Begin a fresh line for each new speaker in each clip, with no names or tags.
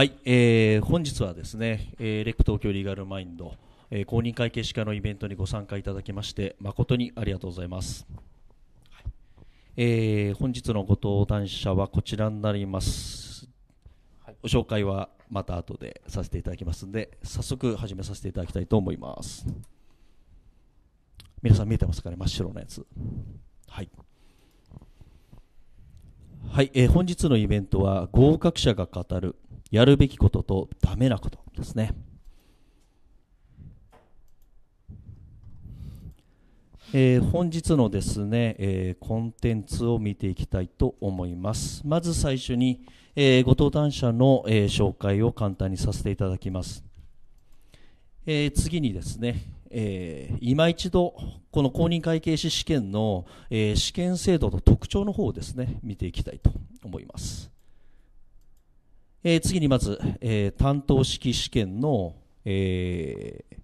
はい、えー、本日はですね、えー、レック東京リーガルマインド、えー、公認会計士課のイベントにご参加いただきまして誠にありがとうございます、はい、えー、本日のご登壇者はこちらになります、はい、ご紹介はまた後でさせていただきますので早速始めさせていただきたいと思います皆さん見えてますかね真っ白なやつはいはい、えー、本日のイベントは合格者が語るやるべきこととダメなことですね。えー、本日のですね、えー、コンテンツを見ていきたいと思います。まず最初に、えー、ご登壇者の、え紹介を簡単にさせていただきます。え次にですね、えー、今一度この公認会計士試験の、え試験制度と特徴の方をですね見ていきたいと思います。えー、次にまず、えー、担当式試験の、えー、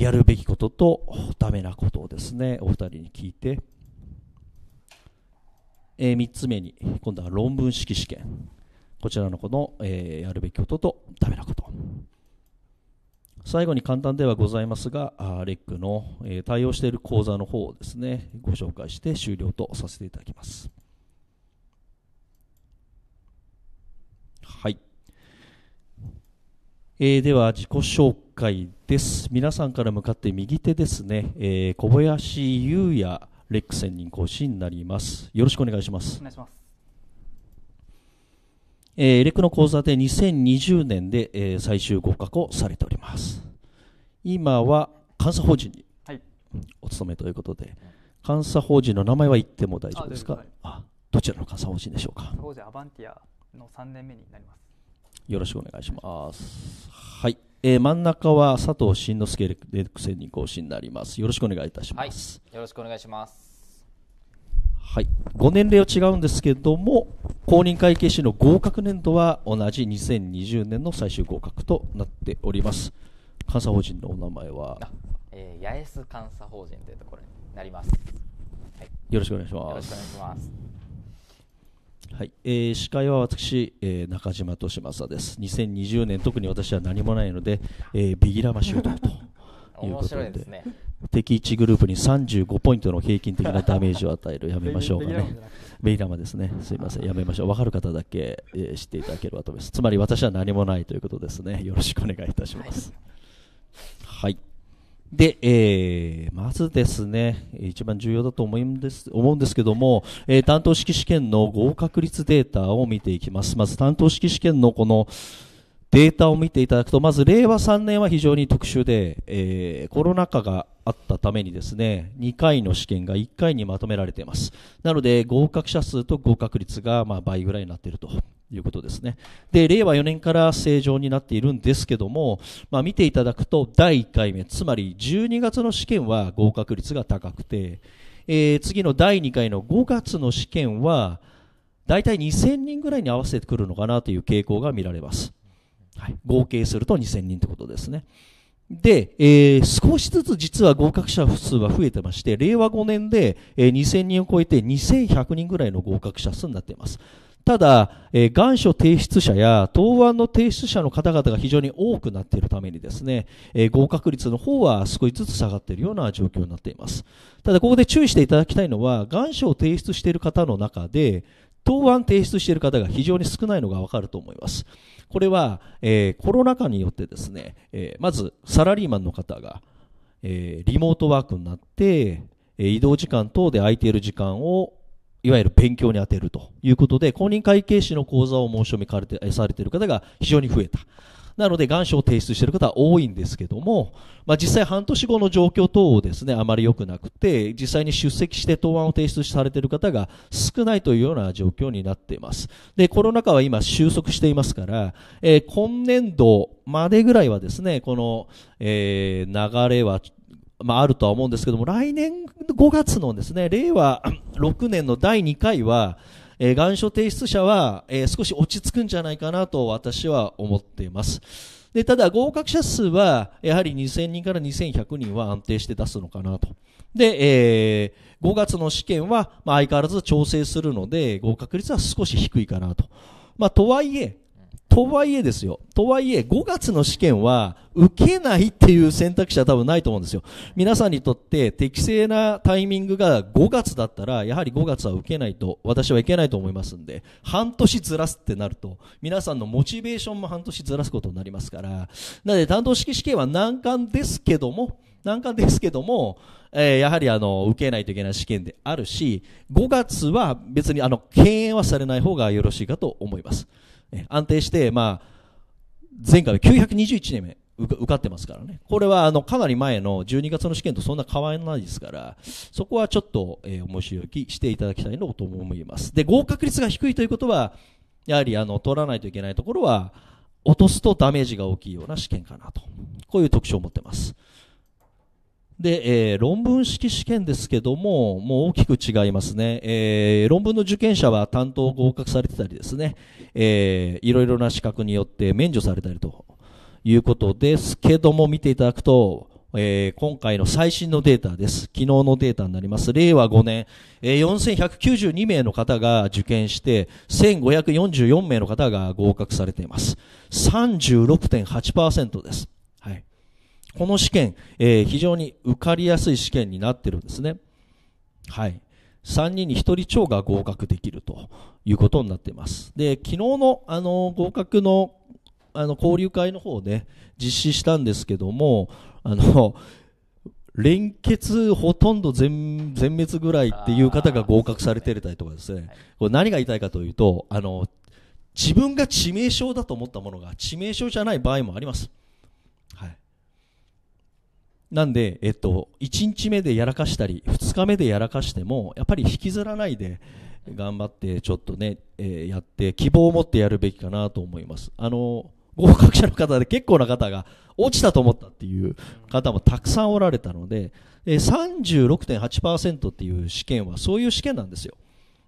やるべきこととダメなことをですねお二人に聞いて、えー、3つ目に今度は論文式試験こちらの子の、えやるべきこととダメなこと最後に簡単ではございますがあレックの、え対応している講座の方をですねご紹介して終了とさせていただきます。えー、では自己紹介です皆さんから向かって右手ですね、えー、小林優也レック専任講師になりますよろしくお願いしますお願いしますえー、レクの講座で2020年で、えー、最終合格をされております今は監査法人にお勤めということで、はい、監査法人の名前は言っても大丈夫ですかあどちらの監査法人でしょうか
アバンティアの3年目になります
よろしくお願いします。はい。えー、真ん中は佐藤慎之介レクセに更新になります。よろしくお願いいたしま
す。はい、よろしくお願いします。
はい。ご年齢は違うんですけども、公認会計士の合格年度は同じ2020年の最終合格となっております。監査法人のお名前は、
えー、八重洲監査法人というところになります。はい、よろしくお願いします。よろしくお願いします。
はい、えー、司会は私、えー、中島俊正です。2020年特に私は何もないので、えー、ビギラマ習得と いうことで。ね、敵1グループに35ポイントの平均的なダメージを与える、やめましょうかね、ベイラマですね、すいません、やめましょう、分かる方だけ、えー、知っていただければと思います、つまり私は何もないということですね、よろしくお願いいたします。はいで、えー、まずですね、一番重要だと思うんです思うんですけども、えー、担当式試験の合格率データを見ていきます。まず担当式試験のこのデータを見ていただくと、まず令和3年は非常に特殊で、えー、コロナ禍があったためにですね、2回の試験が1回にまとめられています。なので、合格者数と合格率がまあ倍ぐらいになっているとということですね。で、令和4年から正常になっているんですけども、まあ、見ていただくと第1回目、つまり12月の試験は合格率が高くて、えー、次の第2回の5月の試験は、大体2000人ぐらいに合わせてくるのかなという傾向が見られます。はい、合計すると2000人ということですね。で、えー、少しずつ実は合格者数は増えてまして、令和5年で、えー、2000人を超えて2100人ぐらいの合格者数になっています。ただ、えー、願書提出者や答案の提出者の方々が非常に多くなっているためにですね、えー、合格率の方は少しずつ下がっているような状況になっています。ただ、ここで注意していただきたいのは、願書を提出している方の中で、答案提出している方が非常に少ないのがわかると思います。これは、えー、コロナ禍によってですね、えまずサラリーマンの方が、えリモートワークになって、移動時間等で空いている時間をいわゆる勉強に充てるということで、公認会計士の講座を申し込みされてされている方が非常に増えた。なので、願書を提出している方は多いんですけども、まあ、実際半年後の状況等をですね、あまり良くなくて、実際に出席して答案を提出されている方が少ないというような状況になっています。で、コロナ禍は今収束していますから、えー、今年度までぐらいはですね、この、えー、流れはまあ、あるとは思うんですけども、来年5月のですね、令和6 年の第2回は、えー、願書提出者は、えー、少し落ち着くんじゃないかなと私は思っています。で、ただ合格者数は、やはり2000人から2100人は安定して出すのかなと。で、えー、5月の試験は、まあ、相変わらず調整するので、合格率は少し低いかなと。まあ、とはいえ、とはいえですよ。とはいえ、5月の試験は受けないっていう選択肢は多分ないと思うんですよ。皆さんにとって適正なタイミングが5月だったら、やはり5月は受けないと、私はいけないと思いますんで、半年ずらすってなると、皆さんのモチベーションも半年ずらすことになりますから、なので担当式試験は難関ですけども、難関ですけども、えー、やはりあの、受けないといけない試験であるし、5月は別にあの、敬遠はされない方がよろしいかと思います。安定して、まあ、前回は921年目受かってますからね。これはあのかなり前の12月の試験とそんな変わらないですから、そこはちょっと、えー、面白いきしていただきたいのと思います。で、合格率が低いということは、やはりあの取らないといけないところは、落とすとダメージが大きいような試験かなと。こういう特徴を持ってます。で、えー、論文式試験ですけども、もう大きく違いますね。えー、論文の受験者は担当合格されてたりですね、えー、いろいろな資格によって免除されたりということですけども、見ていただくと、えー、今回の最新のデータです。昨日のデータになります。令和5年、えー、4192名の方が受験して、1544名の方が合格されています。36.8%です。この試験、えー、非常に受かりやすい試験になってるんですね。はい。3人に1人超が合格できるということになっています。で、昨日の、あの、合格の、あの、交流会の方で、ね、実施したんですけども、あの、連結ほとんど全全滅ぐらいっていう方が合格されてたりとかですね、これ何が言いたいかというと、あの、自分が致命傷だと思ったものが致命傷じゃない場合もあります。なんで、えっと、1日目でやらかしたり2日目でやらかしてもやっぱり引きずらないで頑張ってちょっとね、えー、やって希望を持ってやるべきかなと思います。あの合格者の方で結構な方が落ちたと思ったっていう方もたくさんおられたので、え36.8%っていう試験はそういう試験なんですよ。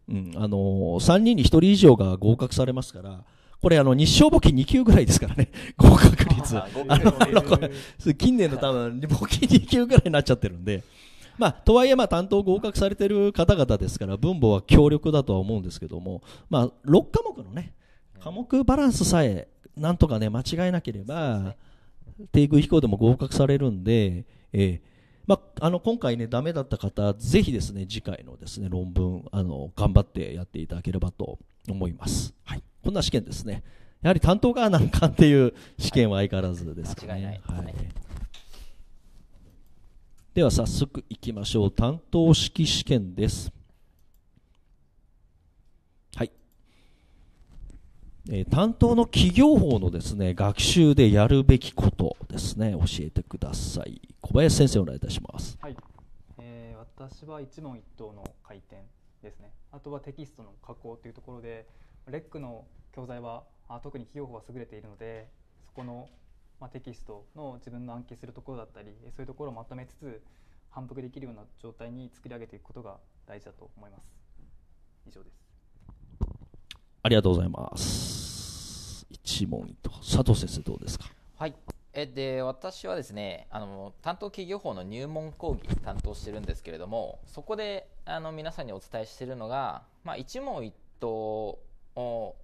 うん、あの3人に1人以上が合格されますから、これあの、日照簿記2級ぐらいですからね、合格率。あの、あのこれ、近年の多分、簿記2級ぐらいになっちゃってるんで。まあ、とはいえ、まあ、担当合格されてる方々ですから、分母は強力だとは思うんですけども、まあ、6科目のね、科目バランスさえ、なんとかね、間違えなければ、低空飛行でも合格されるんで、えーまあ、あの今回ね、ダメだった方、ぜひですね、次回のですね、論文、あの、頑張ってやっていただければと思います。はい。こんな試験ですね。やはり担当が難関っていう試験は相変わらずですかね。はい、はい、では早速いきましょう。担当式試験です。はい。えー、担当の企業法のですね、学習でやるべきことですね、教えてください。小林先生お願いいたします。は
い。えー、私は一問一答の回転ですね。あとはテキストの加工というところで、レックの教材は特に費用法は優れているのでそこの、まあ、テキストの自分の暗記するところだったりそういうところをまとめつつ反復できるような状態に作り上げていくことが大事だと思います以上です
ありがとうございます一問一答佐藤先生どうですか
はいえで私はですねあの担当企業法の入門講義担当してるんですけれどもそこであの皆さんにお伝えしているのが、まあ、一問一答を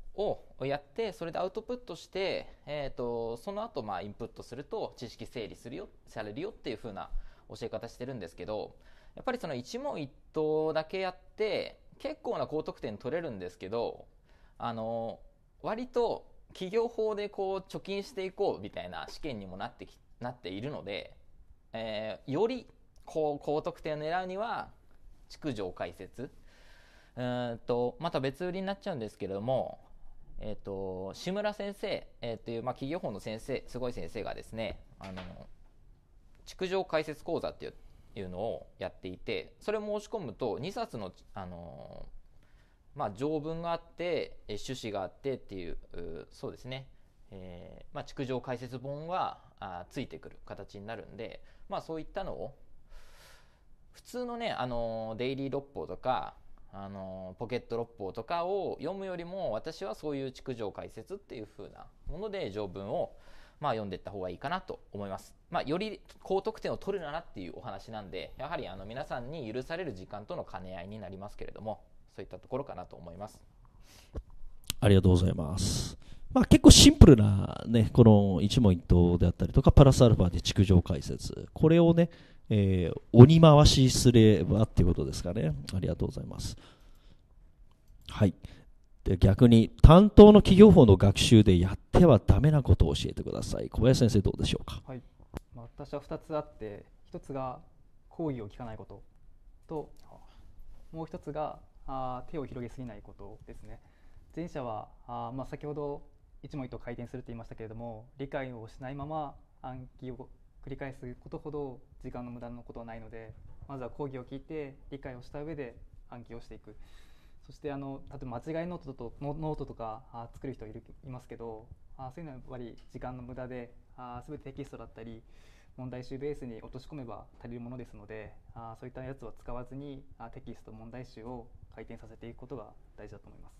やって、それでアウトプットして、えー、と、その後、まあ、インプットすると、知識整理するよ、されるよっていう風な教え方してるんですけど、やっぱりその一問一答だけやって、結構な高得点取れるんですけど、あの、割と企業法でこう貯金していこうみたいな試験にもなってき、なっているので、えー、よりこう高得点を狙うには、築城解説んと、また別売りになっちゃうんですけれども、えっ、ー、と、志村先生、えー、という、まあ、企業法の先生、すごい先生がですね、あの、築城解説講座っていう、いうのをやっていて、それを申し込むと、2冊の、あの、まあ、条文があって、趣旨があってっていう、そうですね、えー、まあ、築城解説本はあついてくる形になるんで、まあ、そういったのを、普通のね、あのデイリー六法とか、あの、ポケット六法とかを読むよりも、私はそういう築城解説っていう風なもので条文を、まあ、読んでいった方がいいかなと思います。まあ、より高得点を取るならっていうお話なんで、やはりあの皆さんに許される時間との兼ね合いになりますけれども、そういったところかなと思います。
ありがとうございます。まあ、結構シンプルな、ね、この一問一答であったりとか、プラスアルファで築城解説、これをね、えー、鬼回しすればっていうことですかね。ありがとうございます。はい。で逆に、担当の企業法の学習でやってはダメなことを教えてください。小林先生、どうでしょうか。
はい。まあ、私は2つあって、1つが行為を聞かないことと、もう1つがあ手を広げすぎないことですね。前者はあ、まあ、先ほど一問一答回転すると言いましたけれども理解をしないまま暗記を繰り返すことほど時間の無駄のことはないのでまずは講義を聞いて理解をした上で暗記をしていくそしてあの例えば間違いノートとノートとかあ作る人いるいますけどあそういうのはやっぱり時間の無駄であ全てテキストだったり問題集ベースに落とし込めば足りるものですのであそういったやつは使わずにあテキスト問題集を回転させていくことが大事だと思います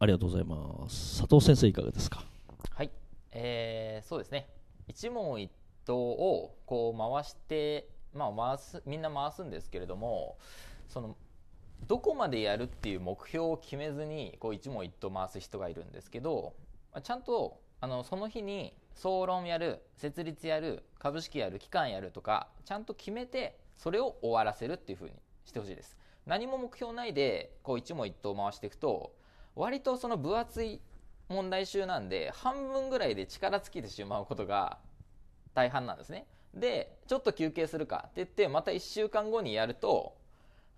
ありがとうございます佐藤先生いかがですか
はい、
えー、そうですね一問一答をこう回して、まあ、回すみんな回すんですけれどもそのどこまでやるっていう目標を決めずにこう一問一答回す人がいるんですけど、ちゃんとあのその日に総論やる設立やる株式やる期間やるとかちゃんと決めてそれを終わらせるっていうふうにしてほしいです何も目標ないでこう一問一答回していくと割とその分厚い問題集なんで半分ぐらいで力尽きてしまうことが大半なんですねでちょっと休憩するかって言ってまた1週間後にやると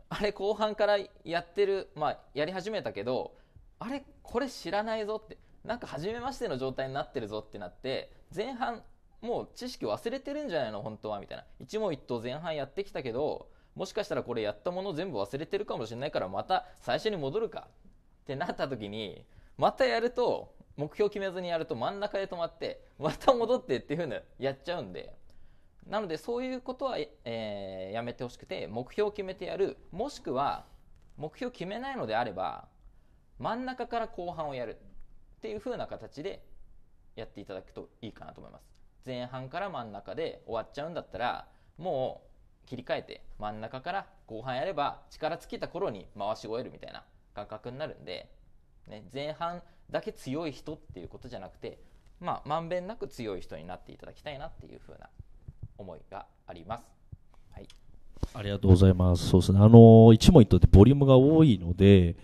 あれ後半からやってるまあやり始めたけどあれこれ知らないぞってなんか初めましての状態になってるぞってなって前半もう知識忘れてるんじゃないの本当はみたいな一問一答前半やってきたけどもしかしたらこれやったもの全部忘れてるかもしれないからまた最初に戻るかってなった時にまたやると目標決めずにやると真ん中で止まってまた戻ってっていうふうにやっちゃうんでなのでそういうことは、えー、やめてほしくて目標を決めてやるもしくは目標決めないのであれば真ん中から後半をやるっていうふうな形でやっていただくといいかなと思います前半から真ん中で終わっちゃうんだったらもう切り替えて真ん中から後半やれば力尽きた頃に回し終えるみたいな感覚になるんでね、前半だけ強い人っていうことじゃなくて、まあ、まんべんなく強い人になっていただきたいなっていうふうな思いがあります。はい、
ありがとうございます。そうですね。あの、一問一答ってボリュームが多いので、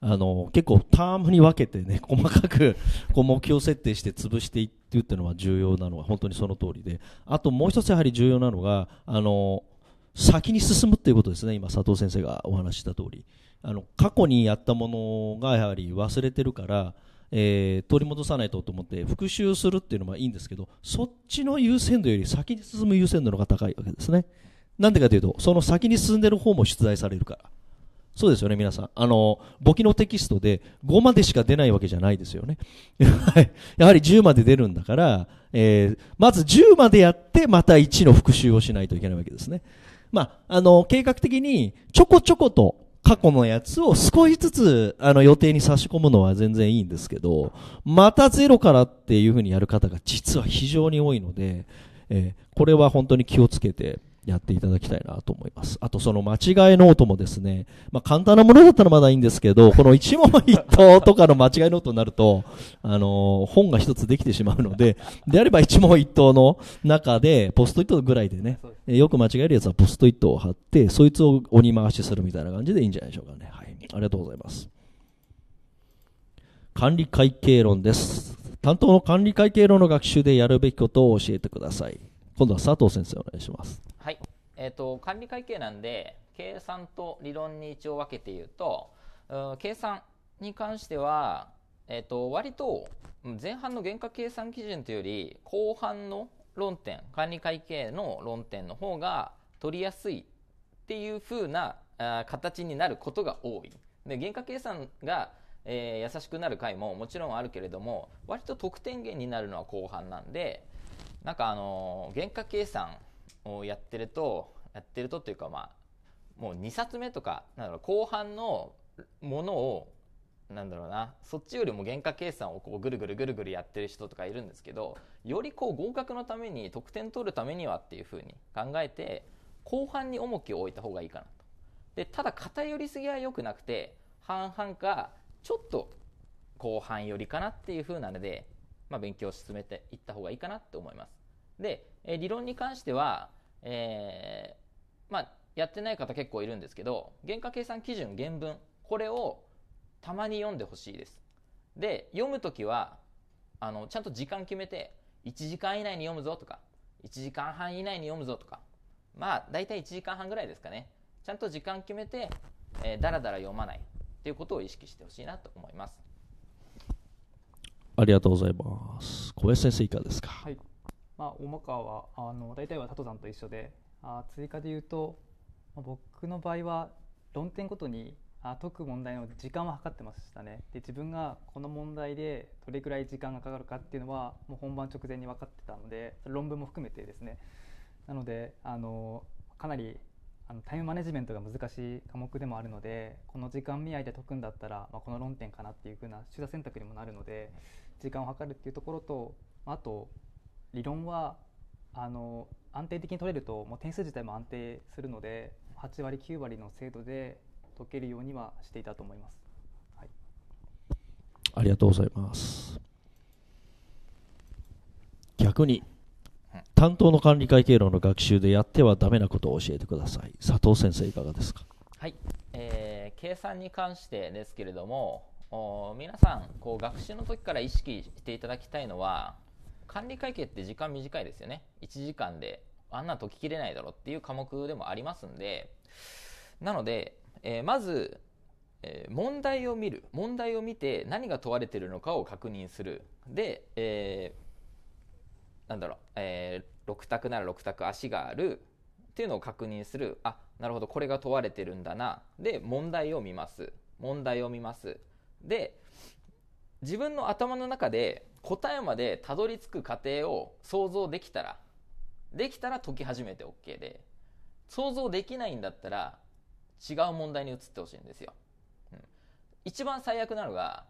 あの、結構タームに分けてね、細かく、こう目標設定して潰していってっていうのは重要なのは本当にその通りで、あともう一つやはり重要なのが、あの、先に進むっていうことですね。今、佐藤先生がお話した通り。あの過去にやったものがやはり忘れてるから、えー、取り戻さないとと思って復習するっていうのはいいんですけどそっちの優先度より先に進む優先度の方が高いわけですねなんでかというとその先に進んでる方も出題されるからそうですよね皆さんあの簿記のテキストで5までしか出ないわけじゃないですよね やはり10まで出るんだから、えー、まず10までやってまた1の復習をしないといけないわけですねまあ、あの計画的にちょこちょこと過去のやつを少しずつ、あの、予定に差し込むのは全然いいんですけど、またゼロからっていうふうにやる方が実は非常に多いので、えー、これは本当に気をつけて、やっていただきたいなと思います。あとその間違いノートもですね、まあ簡単なものだったらまだいいんですけど、この一問一答とかの間違いノートになると、あのー、本が一つできてしまうので、であれば一問一答の中で、ポストイットぐらいでね、よく間違えるやつはポストイットを貼って、そいつを鬼回しするみたいな感じでいいんじゃないでしょうかね。はい。ありがとうございます。管理会計論です。担当の管理会計論の学習でやるべきことを教えてください。今度は佐藤先生お願いします。
はい。えっ、ー、と管理会計なんで計算と理論に一応分けて言うと、うん、計算に関してはえっ、ー、と割と前半の原価計算基準というより後半の論点管理会計の論点の方が取りやすいっていう風なあ形になることが多い。で原価計算がえー、優しくなる回ももちろんあるけれども割と得点源になるのは後半なんでなんかあの原価計算をやってるとやってるとっていうかまあもう2冊目とかなんだろう後半のものをなんだろうなそっちよりも原価計算をこうぐるぐるぐるぐるやってる人とかいるんですけどよりこう合格のために得点取るためにはっていうふうに考えて後半に重きを置いた方がいいかなと。でただ偏りすぎは良くなくて半々かちょっと後半寄りかなっていうふうなのでまあ、勉強を進めていった方がいいかなって思います。で、え理論に関しては、えー、まあ、やってない方結構いるんですけど、原価計算基準原文、これをたまに読んでほしいです。で、読むときは、あの、ちゃんと時間決めて、1時間以内に読むぞとか、1時間半以内に読むぞとか、まあ、大体1時間半ぐらいですかね。ちゃんと時間決めて、えー、だらだら読まないっていうこ
とを意識してほしいなと思います。
ありがとうございます。小林先生いかがです
か。はい。まあ大川はあの大体は佐藤さんと一緒で、あ追加で言うと、まあ、僕の場合は論点ごとにあ解く問題の時間は測ってましたね。で自分がこの問題でどれくらい時間がかかるかっていうのはもう本番直前に分かってたので、論文も含めてですね。なのであのかなりあのタイムマネジメントが難しい科目でもあるのでこの時間見合いで解くんだったら、まあ、この論点かなっていうふうな取材選択にもなるので時間を計るっていうところとあと理論はあの安定的に取れるともう点数自体も安定するので8割9割の精度で解けるようにはしていたと思います、はい、
ありがとうございます逆に担当の管理会経路の学習でやってはだめなことを教えてください佐藤先生いかがですか
はい、えー、計算に関してですけれども皆さんこう学習の時から意識していただきたいのは管理会計って時間短いですよね1時間であんな解ききれないだろっていう科目でもありますんでなので、えー、まず、えー、問題を見る問題を見て何が問われてるのかを確認するで、えー、なんだろう、えー、6択なら6択足があるっていうのを確認するあなるほどこれが問われてるんだなで問題を見ます問題を見ますで自分の頭の中で答えまでたどり着く過程を想像できたらできたら解き始めて OK で想像できないんだったら違う問題に移ってほしいんですよ、うん、一番最悪なのが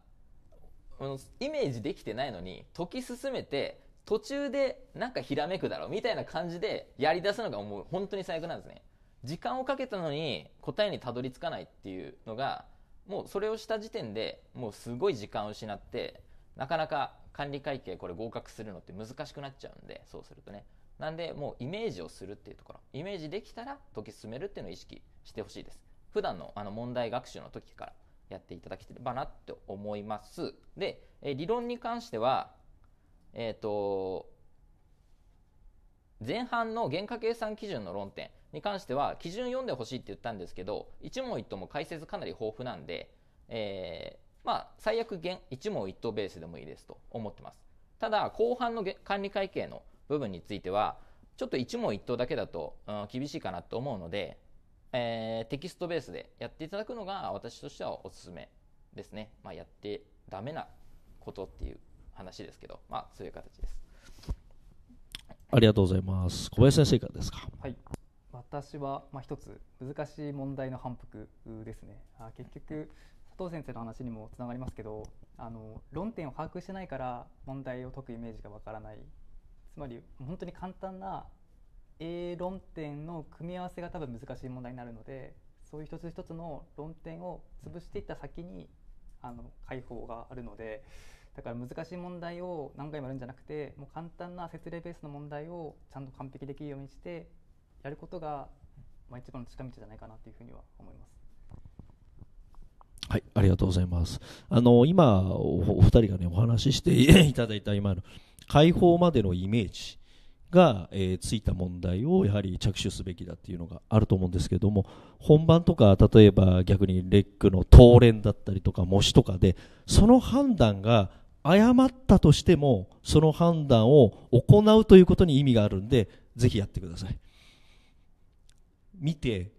イメージできてないのに解き進めて途中でなんかひらめくだろみたいな感じでやり出すのがもう本当に最悪なんですね時間をかけたのに答えにたどり着かないっていうのがもうそれをした時点でもうすごい時間を失ってなかなか管理会計これ合格するのって難しくなっちゃうんでそうするとねなんでもうイメージをするっていうところイメージできたら解き進めるっていうのを意識してほしいです普段のあの問題学習の時からやっていただければなって思いますで、え理論に関してはえっ、ー、と前半の原価計算基準の論点に関しては、基準読んでほしいって言ったんですけど、一問一答も解説かなり豊富なんで、えー、まあ、最悪一問一答ベースでもいいですと思ってます。ただ、後半の管理会計の部分については、ちょっと一問一答だけだと、うん、厳しいかなと思うので、えー、テキストベースでやっていただくのが私としてはおすすめですね。まあ、やってダメなことっていう話ですけど、まあ、そういう形です。
ありがとうございます。小林先生いかがですか。
はい私は、まあ、一つ難しい問題の反復ですねあ結局佐藤先生の話にもつながりますけどあの論点を把握してないから問題を解くイメージがわからないつまり本当に簡単な A 論点の組み合わせが多分難しい問題になるのでそういう一つ一つの論点を潰していった先にあの解放があるのでだから難しい問題を何回もやるんじゃなくてもう簡単な説例ベースの問題をちゃんと完璧できるようにしてやることが、まあ、一番の近道じゃないかなというふうには思います。
はい、ありがとうございます。あの、今、お二人がね、お話しして いただいた今の解放までのイメージが、えー、ついた問題をやはり着手すべきだっていうのがあると思うんですけども、本番とか、例えば逆にレックの当連だったりとか、模試とかで、その判断が誤ったとしても、その判断を行うということに意味があるんで、ぜひやってください。見て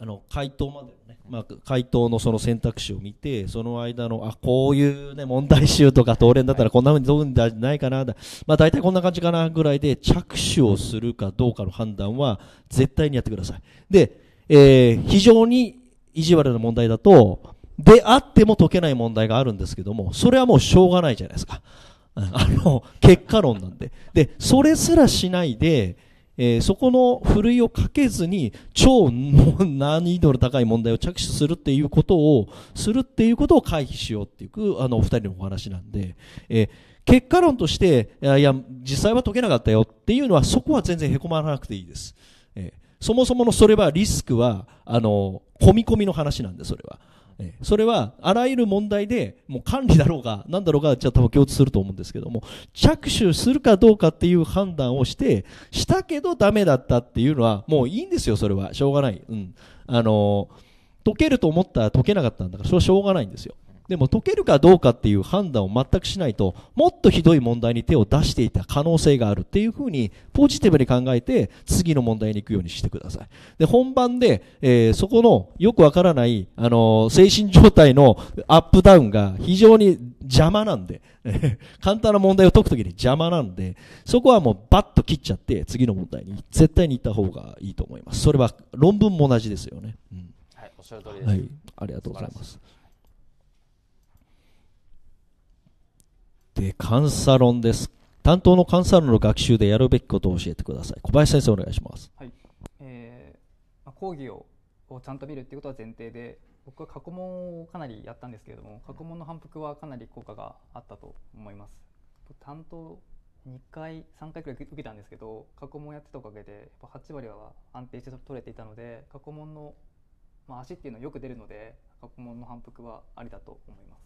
あの回答までのね、まあ、回答のその選択肢を見てその間のあこういう、ね、問題集とか答練だったらこんなふうにどうんじゃないかなだ、まあ、大体こんな感じかなぐらいで着手をするかどうかの判断は絶対にやってくださいで、えー、非常に意地悪な問題だとであっても解けない問題があるんですけどもそれはもうしょうがないじゃないですかあの結果論なんででそれすらしないでえー、そこのふるいをかけずに超難易度の高い問題を着手するっていうことをするっていうことを回避しようっていうあのお二人のお話なんで、えー、結果論としていや実際は解けなかったよっていうのはそこは全然へこまなくていいです、えー、そもそものそれはリスクはあの込み込みの話なんでそれはそれはあらゆる問題でもう管理だろうが何だろうがじゃあ多分共通すると思うんですけども着手するかどうかっていう判断をしてしたけどダメだったっていうのはもういいんですよそれはしょうがない、うん、あの解けると思ったら解けなかったんだからそれはしょうがないんですよでも解けるかどうかっていう判断を全くしないと、もっとひどい問題に手を出していた可能性があるっていうふうに、ポジティブに考えて、次の問題に行くようにしてください。で、本番で、えー、そこのよくわからない、あのー、精神状態のアップダウンが非常に邪魔なんで、簡単な問題を解くときに邪魔なんで、そこはもうバッと切っちゃって、次の問題に絶対に行った方がいいと思います。それは論文も同じですよね。
うん、はい、おっしゃる通りです。はい、ありがとうございます。
で、監査論です。担当の監査論の学習でやるべきことを教えてください。小林先生、お願いしま
す。はい。えー、ま講義ををちゃんと見るっていうことは前提で、僕は過去問をかなりやったんですけれども、過去問の反復はかなり効果があったと思います。担当2回3回くらい受けたんですけど過去問やってたおかげでやっぱ8割は安定して取れていたので過去問の、まあ、足っていうのはよく出るので過去問の反復はありだと思います。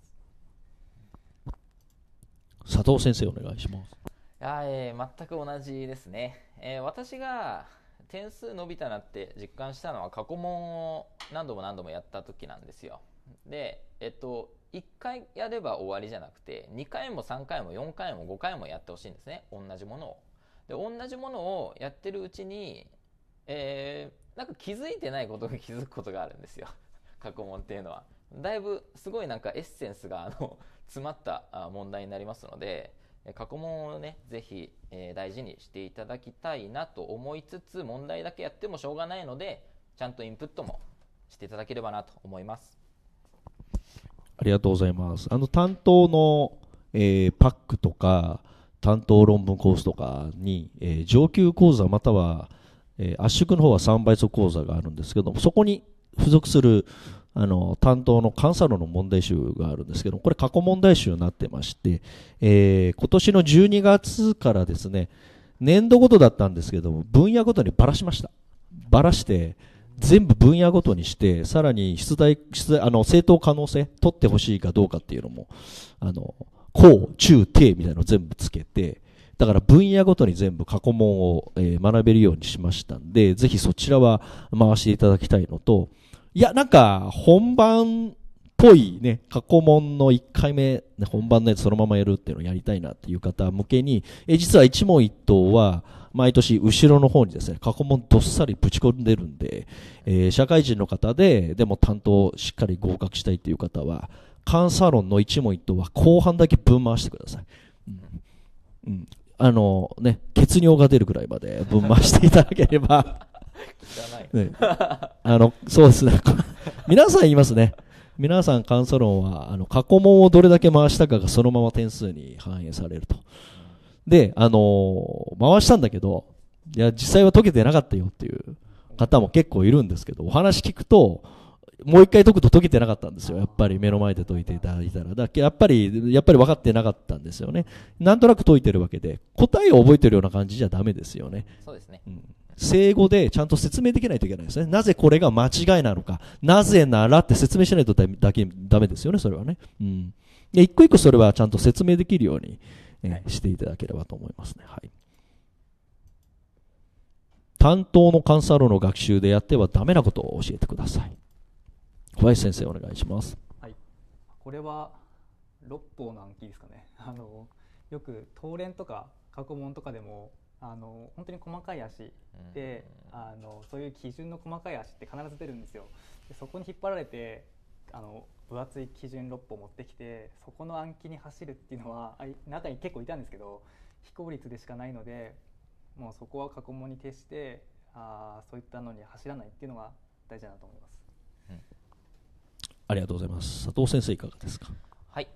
佐藤先生お願いします
や、えー、全く同じですね、えー、私が点数伸びたなって実感したのは過去問を何度も何度もやった時なんですよでえっと1回やれば終わりじゃなくて2回も3回も4回も5回もやってほしいんですね同じものをで同じものをやってるうちに、えー、なんか気づいてないことに気づくことがあるんですよ過去問っていうのはだいぶすごいなんかエッセンスがあの詰まった問題になりますので、過去問をね、ぜひ、え大事にしていただきたいなと思いつつ、問題だけやってもしょうがないので、ちゃんとインプットもしていただければなと思います。
ありがとうございます。あの担当の、えー、パックとか担当論文コースとかに、えー、上級講座または、えー、圧縮の方は3倍速講座があるんですけどそこに付属するあの担当の監査路の問題集があるんですけどこれ過去問題集になってまして、えー、今年の12月からですね年度ごとだったんですけども分野ごとにばらしましたばらして全部分野ごとにしてさらに出題出題あの正当可能性取ってほしいかどうかっていうのもあの高中低みたいなのを全部つけてだから分野ごとに全部過去問を、えー、学べるようにしましたんでぜひそちらは回していただきたいのといや、なんか、本番っぽいね、過去問の1回目、ね、本番のやつそのままやるっていうのをやりたいなっていう方向けに、え実は一問一答は、毎年後ろの方にですね、過去問どっさりぶち込んでるんで、えー、社会人の方で、でも担当しっかり合格したいっていう方は、監査サロンの一問一答は後半だけぶん回してください。うん。うん、あのね、血尿が出るくらいまでぶん回していただければね、あの、そうですね。皆さん言いますね。皆さん感想論は、あの、過去問をどれだけ回したかがそのまま点数に反映されると。で、あのー、回したんだけど、いや、実際は解けてなかったよっていう方も結構いるんですけど、お話聞くと、もう一回解くと解けてなかったんですよ。やっぱり目の前で解いていただいたら。だやっぱり、やっぱり分かってなかったんですよね。なんとなく解いてるわけで、答えを覚えてるような感じじゃダメですよね。そうですね。うん生語でちゃんと説明できないといけないですね。なぜこれが間違いなのか。なぜならって説明しないとだけダメですよね、それはね。うん。で、一個一個それはちゃんと説明できるように、えしていただければと思いますね。はい。担当の監査論の学習でやってはダメなことを教えてください。小林先生、お願いします。はい。
これは、六法の暗記ですかね。あの、よく、東連とか過去問とかでも、あの本当に細かい足で、あのそういう基準の細かい足って必ず出るんですよ。でそこに引っ張られてあの分厚い基準6歩持ってきてそこの暗記に走るっていうのは中に結構いたんですけど非効率でしかないのでもうそこは過去問に徹してあそういったのに走らないっていうのが大事だなと思います、
うん、ありがとうございます佐藤先生いかがですか
はい、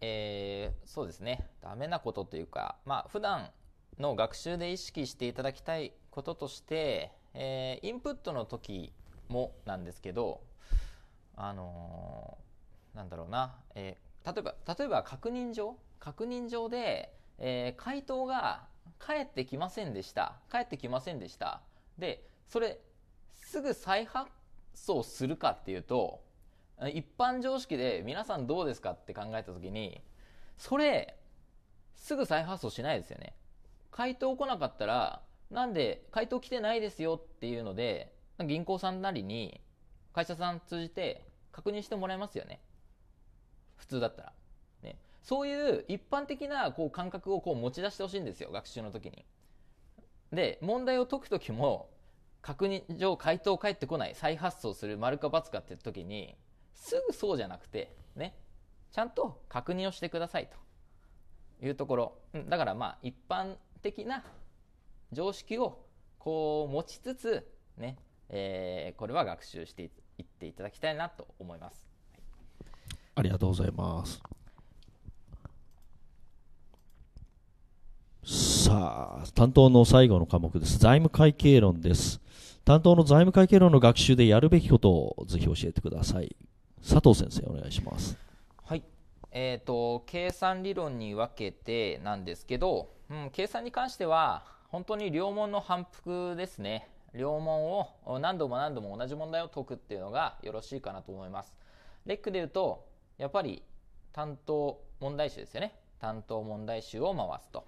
えー、そうですねダメなことというかまあ普段の学習で意識していただきたいこととして、えー、インプットの時もなんですけど、あのー、なんだろうな、えー、例えば、例えば確認上確認上で、えー、回答が返ってきませんでした。返ってきませんでした。で、それ、すぐ再発送するかっていうと、一般常識で皆さんどうですかって考えた時に、それ、すぐ再発送しないですよね。回答来なかったら、なんで回答来てないですよっていうので、銀行さんなりに会社さん通じて確認してもらえますよね。普通だったら。ね。そういう一般的なこう感覚をこう持ち出してほしいんですよ、学習の時に。で、問題を解く時も、確認上回答返ってこない、再発送する、丸か×かって時に、すぐそうじゃなくて、ね。ちゃんと確認をしてくださいというところ。だからまあ一般的な常識をこう持ちつつね、えー、これは学習していっていただきたいなと思います。
ありがとうございます。さあ、担当の最後の科目です。財務会計論です。担当の財務会計論の学習でやるべきことをぜひ教えてください。佐藤先生、お願いします。
えっ、ー、と、計算理論に分けてなんですけど、うん、計算に関しては、本当に両門の反復ですね。両門を何度も何度も同じ問題を解くっていうのがよろしいかなと思います。レックで言うと、やっぱり担当問題集ですよね。担当問題集を回すと。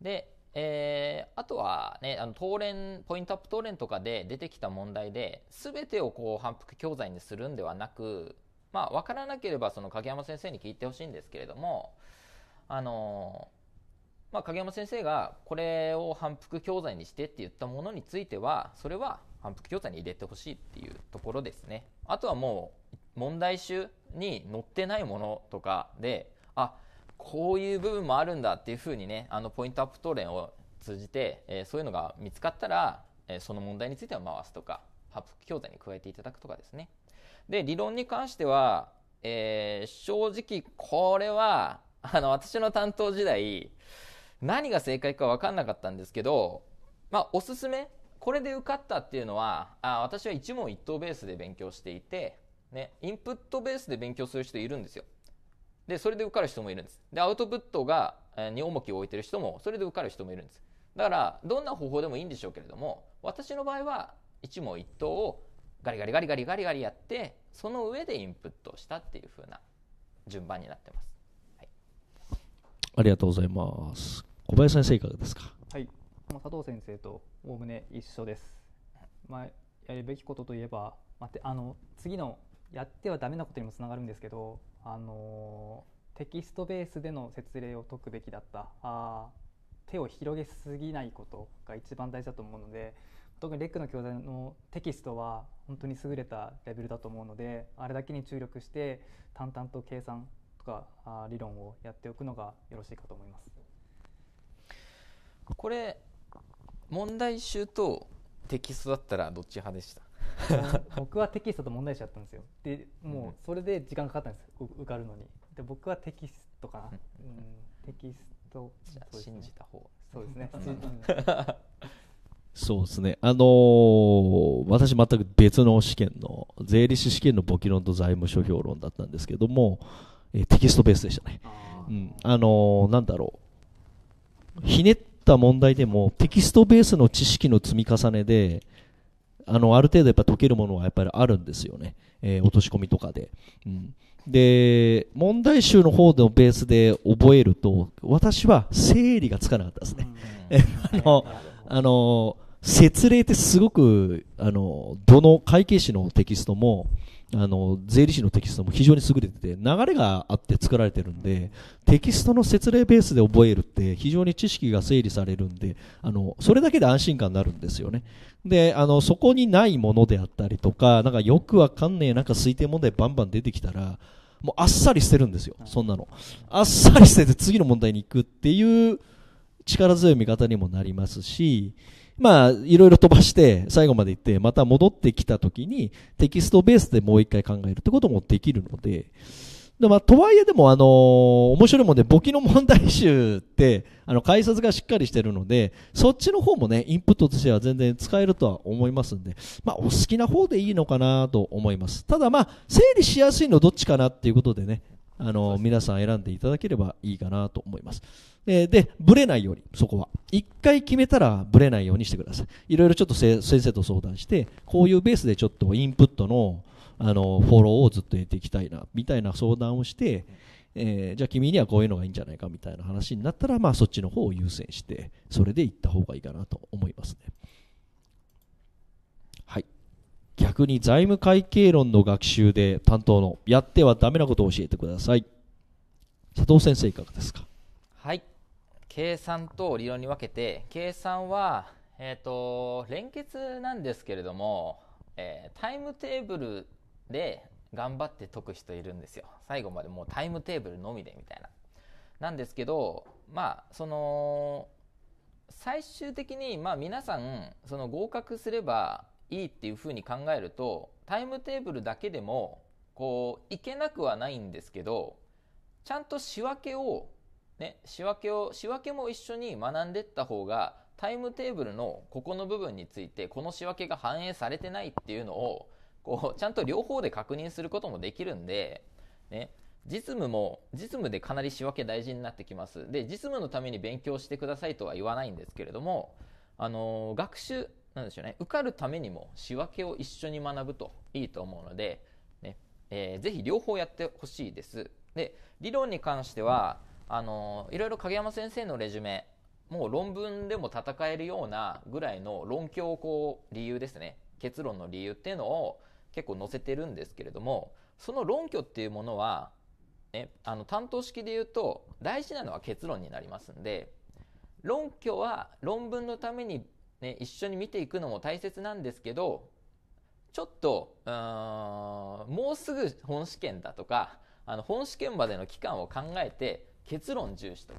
で、えー、あとはね、あの、当連、ポイントアップ当連とかで出てきた問題で、全てをこう反復教材にするんではなく、まあ、わからなければその影山先生に聞いてほしいんですけれども、あのまあ、影山先生がこれを反復教材にしてって言ったものについては、それは反復教材に入れてほしいっていうところですね。あとはもう、問題集に載ってないものとかで、あ、こういう部分もあるんだっていうふうにね、あの、ポイントアップ答論を通じて、えー、そういうのが見つかったら、えー、その問題については回すとか、反復教材に加えていただくとかですね。で、理論に関しては、えー、正直これは、あの、私の担当時代、何が正解か分かんなかったんですけど、まあ、おすすめ、これで受かったっていうのは、あ私は一問一答ベースで勉強していて、ね、インプットベースで勉強する人いるんですよ。で、それで受かる人もいるんです。で、アウトプットが、えに重きを置いてる人も、それで受かる人もいるんです。だから、どんな方法でもいいんでしょうけれども、私の場合は、一問一答をガリガリガリガリガリガリやってその上でインプットしたっていうふうな
順番になってます、はい、
ありがとうございます小林先生いかがですか
はい佐藤先生とおおむね一緒です、まあ、やるべきことといえば、まあ、あの次のやってはダメなことにもつながるんですけど、あのテキストベースでの説明を解くべきだったあ手を広げすぎないことが一番大事だと思うので特にレックの教材のテキストは本当に優れたレベルだと思うのであれだけに注力して淡々と計算とか理論をやっておくのがよろしいかと思いますこれ
問題集とテキストだったらどっち派でした
僕はテキストと問題集だったんですよでもうそれで時間かかったんです受かるのにで僕はテキストかな、うん、テキスト、ね、信じた方そうですね うん
そうですね。あのー、私全く別の試験の、税理士試験の簿記論と財務諸評論だったんですけども、えー、テキストベースでしたね。うん。あのー、なんだろう。ひねった問題でも、テキストベースの知識の積み重ねで、あの、ある程度やっぱ解けるものはやっぱりあるんですよね。えー、落とし込みとかで。うん。で、問題集の方のベースで覚えると、私は整理がつかなかったですね。あの、あの説例ってすごく、あの、どの会計士のテキストも、あの、税理士のテキストも非常に優れてて、流れがあって作られてるんで、テキストの説例ベースで覚えるって、非常に知識が整理されるんで、あの、それだけで安心感になるんですよね。で、あの、そこにないものであったりとか、なんかよくわかんねえ、なんか推定問題バンバン出てきたら、もうあっさり捨てるんですよ、そんなの。あっさり捨てて次の問題に行くっていう力強い見方にもなりますし、まあ、いろいろ飛ばして、最後まで行って、また戻ってきた時に、テキストベースでもう一回考えるってこともできるので、でまあ、とはいえでも、あのー、面白いもんで、簿記の問題集って、あの、解説がしっかりしてるので、そっちの方もね、インプットとしては全然使えるとは思いますんで、まあ、お好きな方でいいのかなと思います。ただまあ、整理しやすいのどっちかなっていうことでね、あのー、皆さん選んでいただければいいかなと思います。えで、ぶれないように、そこは。一回決めたらぶれないようにしてください。いろいろちょっと先生と相談して、こういうベースでちょっとインプットの、あの、フォローをずっと入れていきたいな、みたいな相談をして、えー、じゃあ君にはこういうのがいいんじゃないかみたいな話になったら、まあそっちの方を優先して、それで行った方がいいかなと思いますね。はい。逆に財務会計論の学習で担当のやってはダメなことを教えてください。佐藤先生いかがですか
計算と理論に分けて、計算は、えっ、ー、と、連結なんですけれども、えー、タイムテーブルで頑張って解く人いるんですよ。最後までもうタイムテーブルのみでみたいな。なんですけど、まあ、その、最終的に、まあ皆さん、その合格すればいいっていうふうに考えると、タイムテーブルだけでも、こう、いけなくはないんですけど、ちゃんと仕分けをね、仕分けを、仕分けも一緒に学んでった方が、タイムテーブルのここの部分について、この仕分けが反映されてないっていうのを、こう、ちゃんと両方で確認することもできるんで、ね、実務も、実務でかなり仕分け大事になってきます。で、実務のために勉強してくださいとは言わないんですけれども、あのー、学習、なんでしょうね、受かるためにも仕分けを一緒に学ぶといいと思うので、ね、えー、ぜひ両方やってほしいです。で、理論に関しては、あの、いろいろ影山先生のレジュメ、もう論文でも戦えるようなぐらいの論教をこう、理由ですね。結論の理由っていうのを結構載せてるんですけれども、その論拠っていうものは、ね、あの、担当式で言うと、大事なのは結論になりますんで、論拠は論文のためにね、一緒に見ていくのも大切なんですけど、ちょっと、うん、もうすぐ本試験だとか、あの、本試験までの期間を考えて、結論重視と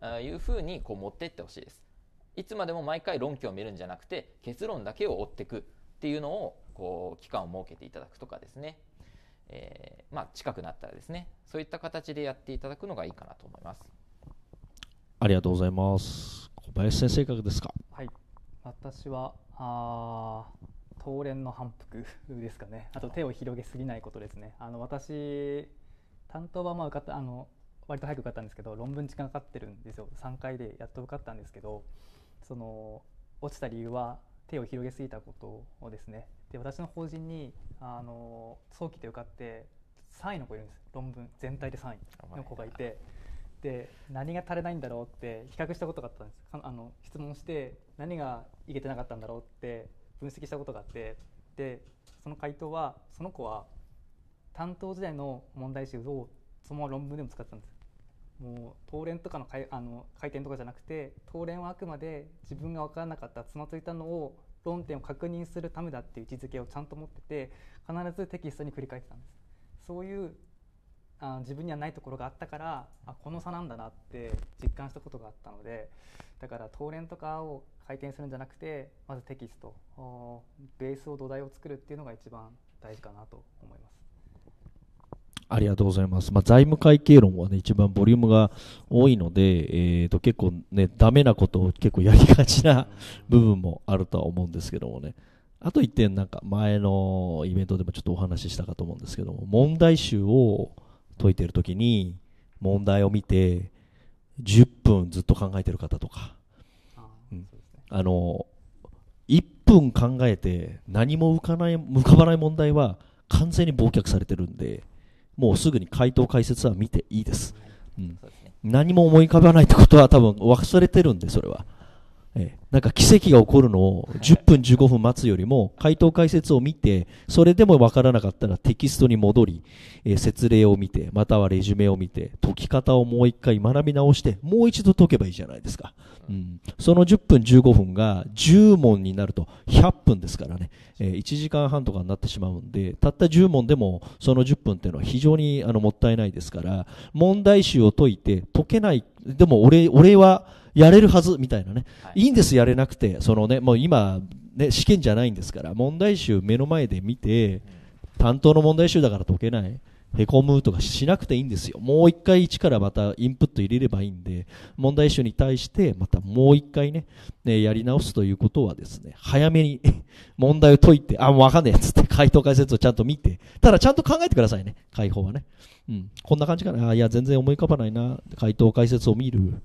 かいうふうにこう持ってってほしいです。いつまでも毎回論拠を見るんじゃなくて結論だけを追っていくっていうのをこう期間を設けていただくとかですね、えー、まあ、近くなったらですねそういった
形でやっていただくのがいいかなと思います
ありがとうございます小林先生いかがですか
はい私はあ当連の反復ですかねあと手を広げすぎないことですねあの私担当はまあかたあの割と早く受かったんですけど論文時間かかってるんですよ3回でやっと受かったんですけどその落ちた理由は手を広げすぎたことをですねで私の法人にあの早期で受かって3位の子いるんです論文全体で3位の子がいてで何が足りないんだろうって比較したことがあったんですあの質問して何がいけてなかったんだろうって分析したことがあってでその回答はその子は担当時代の問題集をそのまま論文でも使ってたんですもう東連とかのかいあの回転とかじゃなくて東連はあくまで自分が分からなかったつまずいたのを論点を確認するためだっていう位置づけをちゃんと持ってて必ずテキストに繰り返ってたんですそういうあ自分にはないところがあったからあこの差なんだなって実感したことがあったのでだから当連とかを回転するんじゃなくてまずテキストベースを土台を作るっていうのが一番大事かなと思います。
ありがとうございます。まあ、財務会計論はね、一番ボリュームが多いので、えっ、ー、と、結構ね、ダメなことを結構やりがちな部分もあるとは思うんですけどもね。あと1点、なんか前のイベントでもちょっとお話ししたかと思うんですけども、問題集を解いてるときに、問題を見て、10分ずっと考えてる方とか、うん、あの、1分考えて何も浮かない、浮かばない問題は完全に忘却されてるんで、もうすぐに回答解説は見ていいです。うん、ね、何も思い浮かばないってことは多分忘れてるんで、それは。えー、なんか奇跡が起こるのを10分15分待つよりも回答解説を見てそれでも分からなかったらテキストに戻り、えー、説例を見てまたはレジュメを見て解き方をもう一回学び直してもう一度解けばいいじゃないですか、うん、その10分15分が10問になると100分ですからね、えー、1時間半とかになってしまうんでたった10問でもその10分っていうのは非常にあのもったいないですから問題集を解いて解けないでも俺俺はやれるはずみたいなね、はい、いいんです、やれなくて、そのねもう今、ね、試験じゃないんですから、問題集目の前で見て、担当の問題集だから解けない。へこむとかしなくていいんですよ、もう1回一からまたインプット入れればいいんで、問題集に対してまたもう1回ね、ねやり直すということはですね、早めに 問題を解いて、あ、もうわかんねえっつって回答解説をちゃんと見て、ただちゃんと考えてくださいね、解放はね。うん、こんな感じかな、あいや、全然思い浮かばないな、回答解説を見る、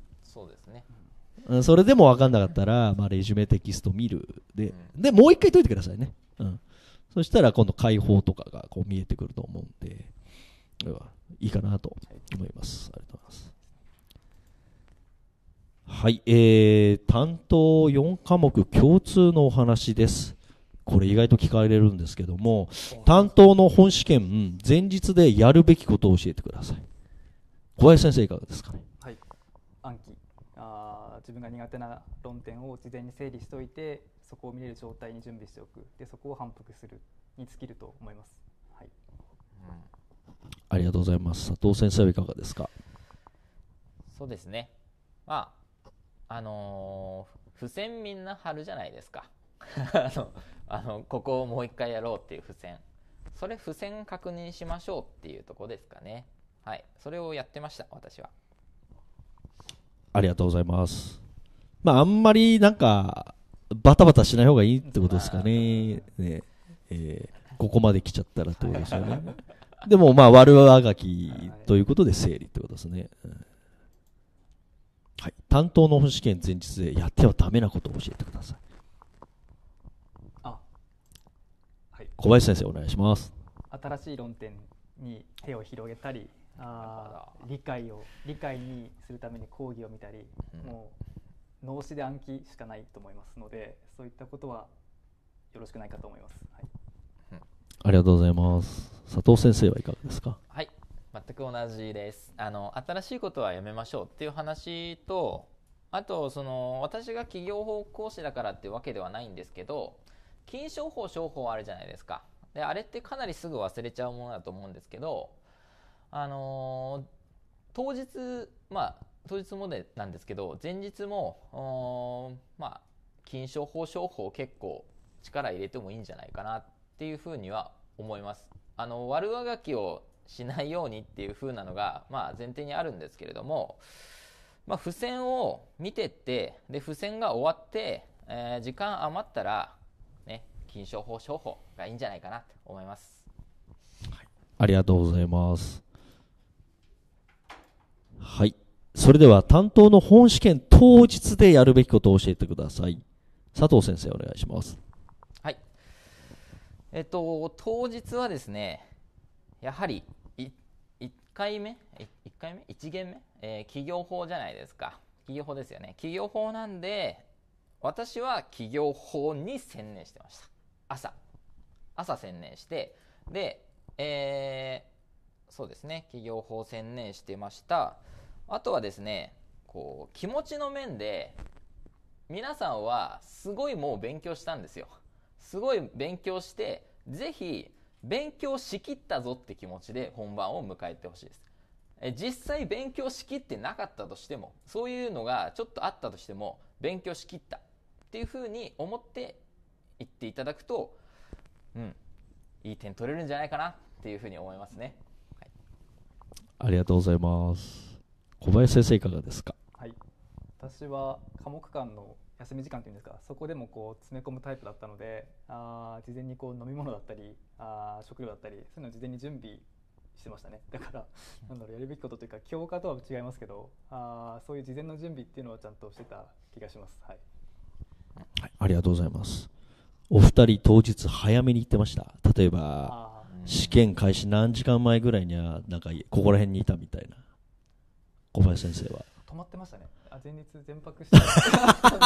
うん、それでも分かんなかったら、まあ、レジュメテキスト見るで、でもう一回解いてくださいね、うん、そしたら今度解放とかがこう見えてくると思うんではいいかなと思いますありがとうございますはい、えー、担当4科目共通のお話ですこれ意外と聞かれるんですけども担当の本試験前日でやるべきことを教えてください小林先生いかがですかね
自分が苦手な論点を事前に整理しておいてそこを見れる状態に準備しておくでそこを反復するに尽きると思います、はいうん、
ありがとうございます佐藤先生はいかがですか
そうですねまああのー、付箋みんな貼るじゃないですか あのあのここをもう一回やろうっていう付箋それ付箋確認しましょうっていうとこですかねはいそれをやってました私は。
ありがとうございます。まあ、あんまりなんか、バタバタしない方がいいってことですかね。ねえー、ここまで来ちゃったらてこうですよね。でも、まあ、悪あがきということで整理ってことですね。はい。担当の本試験前日でやってはダメなことを教えてください。あ、はい。小林先生、お願いします。
新しい論点に手を広げたり、あ理解を理解にするために講義を見たり、うん、もう脳死で暗記しかないと思いますのでそういったことはよろしくないかと思います、はいうん、
ありがとうございます佐藤先生はいかがですか
はい全く同じで
すあの新しいことはやめましょうっていう話とあとその私が企業法講師だからってわけではないんですけど金商法商法あるじゃないですかであれってかなりすぐ忘れちゃうものだと思うんですけどあの当日、まあ、当日もでなんですけど、前日も、まあ、金賞法商法結構力入れてもいいんじゃないかなっていうふうには思います。あの、悪あがきをしないようにっていう風なのが、まあ前提にあるんですけれども、まあ付箋を見てって、で、付箋が終わって、えー、時間余ったら、ね、金賞法商法がいいんじゃないかなと思います。
はい、ありがとうございます。はい。それでは担当の本試験当日でやるべきことを教えてください。佐藤先生お願いします。
はい。えっと、当日はですね、やはり1回目、1回目 ?1 限目、えー、企業法じゃないですか。企業法ですよね。企業法なんで、私は企業法に専念してました。朝。朝専念して、で、えー、そうですね、企業法専念してました。あとはですね、こう、気持ちの面で、皆さんはすごいもう勉強したんですよ。すごい勉強して、ぜひ、勉強しきったぞって気持ちで本番を迎えてほしいです。え実際勉強しきってなかったとしても、そういうのがちょっとあったとしても、勉強しきったっていうふうに思って行っていただくと、うん、いい点取れるんじゃないかなっていうふうに思いますね。はい、
ありがとうございます。小林先生いかがですか、
はい、私は科目間の休み時間というんですかそこでもこう詰め込むタイプだったのであ事前にこう飲み物だったりあ食料だったりそういうのを事前に準備してましたねだから なんだろうやるべきことというか教科とは違いますけどあそういう事前の準備っていうのはちゃんとしてた気がします、はい、
はい、ありがとうございますお二人当日早めに行ってました例えば試験開始何時間前ぐらいにはなんかここら辺にいたみたいな小林先生は
止まってましたねあ前日全泊し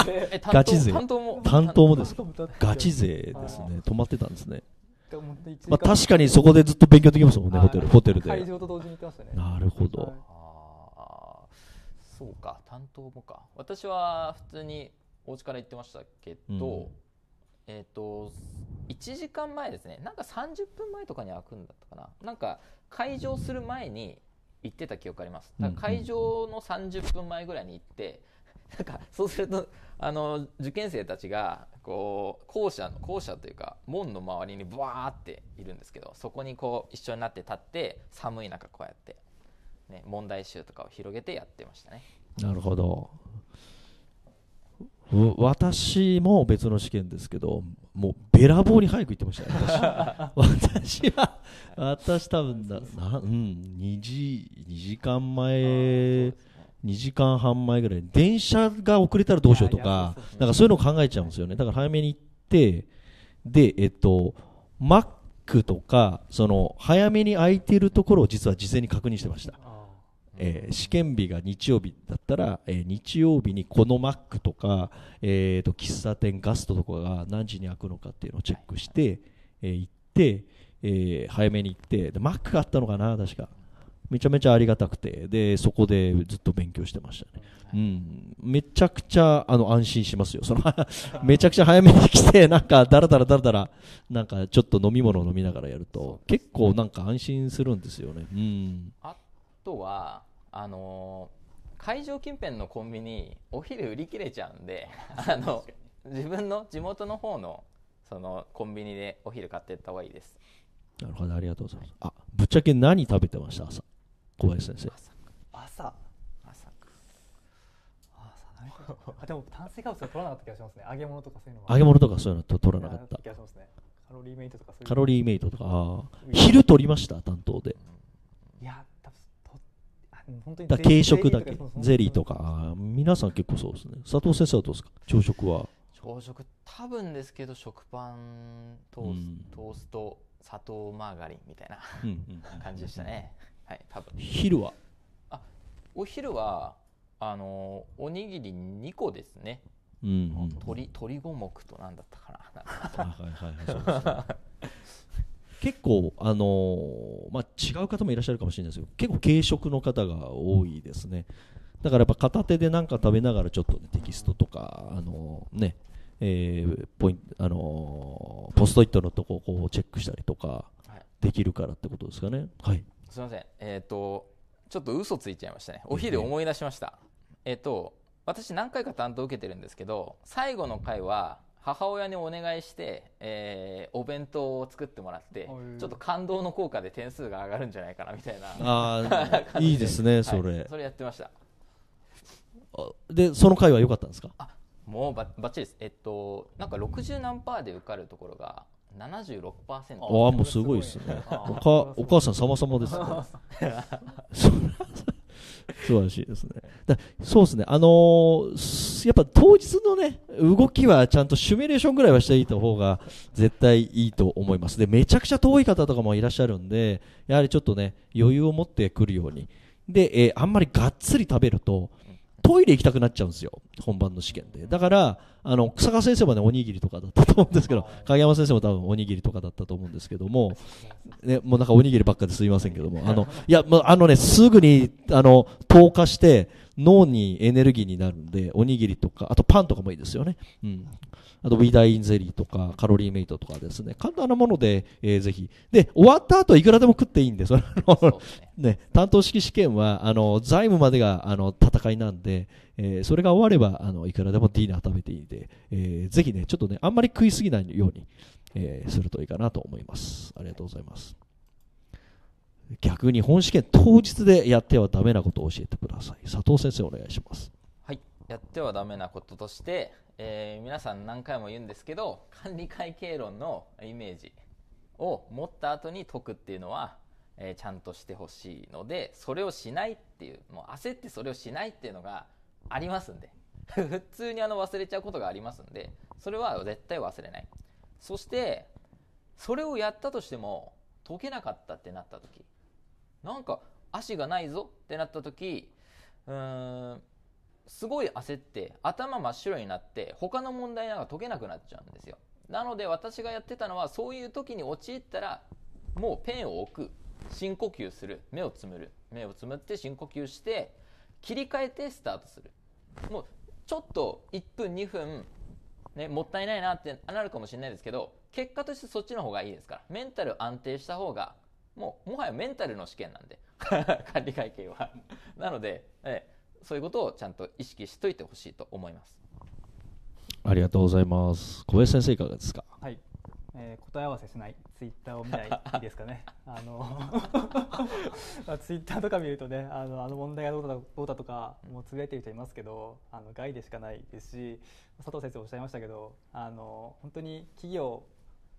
て え担ガチ勢担当も担当もですかガチ勢ですね止まっ
てたんですねまあ、確かにそこでずっと勉強できますもんね、ホテルホテルで。会場と同時に行ってましたね。なるほど。あ
あそうか、担当もか。私は普通にお家から行ってましたけど、うん、えっ、と、1時間前ですね、なんか30分前とかに開くんだったかな。なんか会場する前に行ってた記憶ありますだ会場の30分前ぐらいに行って なんかそうするとあの受験生たちがこう校舎の校舎というか門の周りにぶわーっているんですけどそこにこう一緒になって立って寒い中こうやって、ね、問題集とかを広げてやってましたね
なるほど私も別の試験ですけどもうべらぼうに早く行ってました、ね、私 私は私多分だな、うん、2時2時間前、2時間半前ぐらい電車が遅れたらどうしようとかなんかそういうのを考えちゃうんですよねだから早めに行ってでえっとマックとかその早めに空いてるところを実は事前に確認してました。え試験日が日曜日だったら、え日曜日にこのマックとか、えと喫茶店ガストとかが何時に開くのかっていうのをチェックして、え行ってえー、早めに行ってでマックがあったのかな、確かめちゃめちゃありがたくてでそこでずっと勉強してましたね、うん、めちゃくちゃあの安心しますよ、その めちゃくちゃ早めに来てなんかだらだらだらだらなんかちょっと飲み物を飲みながらやると結構なんか安心するんですよね。うん、あ
とはあのー、会場近辺のコンビニお昼売り切れちゃうんで あの自分の地元の方のそのコンビニでお昼買っていった方がいいで
す。なるほどありがとうございます、あぶっちゃけ何食べてました朝小林先生朝朝
朝あでも炭水化物は取らなかった気がしますね揚げ物とかそういうの揚げ物とかそういうの取らなかった気がしますねカロリーメイトと
かカロリーメイトとか昼取りました担当でいや
多分本当にだ軽食だけゼリー
とか皆さん結構そうですね佐藤先生はどうですか朝食は
朝食多分ですけど食パントース,、トースト砂糖マーガリンみたいな感じでしたね、はい多分昼はあお昼はあのおにぎり2個ですね、うんうん、鳥五目と何だったかな
結構、あのー、まあ、違う方もいらっしゃるかもしれないですけど結構軽食の方が多いですねだからやっぱ片手で何か食べながらちょっと、ね、テキストとか、あのー、ね、えー、ポインあのー、ポストイットのとこをこうチェックしたりとかできるからってことですかね。はい、
すみません、えっ、ー、とちょっと嘘ついちゃいましたね。お昼思い出しました。えっ、ー、と私何回か担当受けてるんですけど、最後の回は母親にお願いして、えー、お弁当を作ってもらってちょっと感動の効果で点数が上がるんじゃないかなみたいなあいいですねそれ、はい、それやってました
でその回は良かったんですかあ
もうばばっちりです。えっと、なんか60何パーで受かるところが76%。ああ、もうすごいですね。おかお母さん様々です
ね。素晴らしいですね。だそうですね。あのー、やっぱ当日のね、動きはちゃんとシミュレーションぐらいはしていた方が絶対いいと思います。で、めちゃくちゃ遠い方とかもいらっしゃるんで、やはりちょっとね、余裕を持ってくるように。で、えー、あんまりがっつり食べると、トイレ行きたくなっちゃうんですよ。本番の試験で。だから、あの、草川先生もね、おにぎりとかだったと思うんですけど、影山先生も多分おにぎりとかだったと思うんですけども、ね、もうなんかおにぎりばっかですいませんけども、あの、いや、まあ、あのね、すぐに、あの、投下して、脳にエネルギーになるんで、おにぎりとか、あとパンとかもいいですよね。うん。あと、ウィダインゼリーとか、カロリーメイトとかですね。簡単なもので、えー、ぜひ。で、終わった後いくらでも食っていいんで、そね、ね、担当式試験は、あの、財務までが、あの、戦いなんで、えー、それが終われば、あの、いくらでもディーナー食べていいんで、えー、ぜひね、ちょっとね、あんまり食いすぎないように、えー、するといいかなと思います。ありがとうございます。逆に本試験当日でやってはダメなことを教えてください佐藤先生お願いします
はいやってはダメなこととして、えー、皆さん何回も言うんですけど管理会計論のイメージを持った後に解くっていうのは、えー、ちゃんとしてほしいのでそれをしないっていうもう焦ってそれをしないっていうのがありますんで 普通にあの忘れちゃうことがありますんでそれは絶対忘れないそしてそれをやったとしても解けなかったってなった時なんか足がないぞってなった時うんすごい焦って頭真っ白になって他の問題なんか解けなくなっちゃうんですよなので私がやってたのはそういう時に陥ったらもうペンを置く深呼吸する目をつむる目をつむって深呼吸して切り替えてスタートするもうちょっと1分2分、ね、もったいないなってなるかもしれないですけど結果としてそっちの方がいいですからメンタル安定した方がもうもはやメンタルの試験なんで 管理会計はなので、えー、そういうことをちゃんと意識しといてほしいと思います
ありがとうございます小林先生いかがですか
はいえー、答え合わせしないツイッターを見ない いいですかねあの まあ、ツイッターとか見るとねあのあの問題がどうだどうだとかもうつぶやいてる人いますけどあの害でしかないですし佐藤先生おっしゃいましたけどあの本当に企業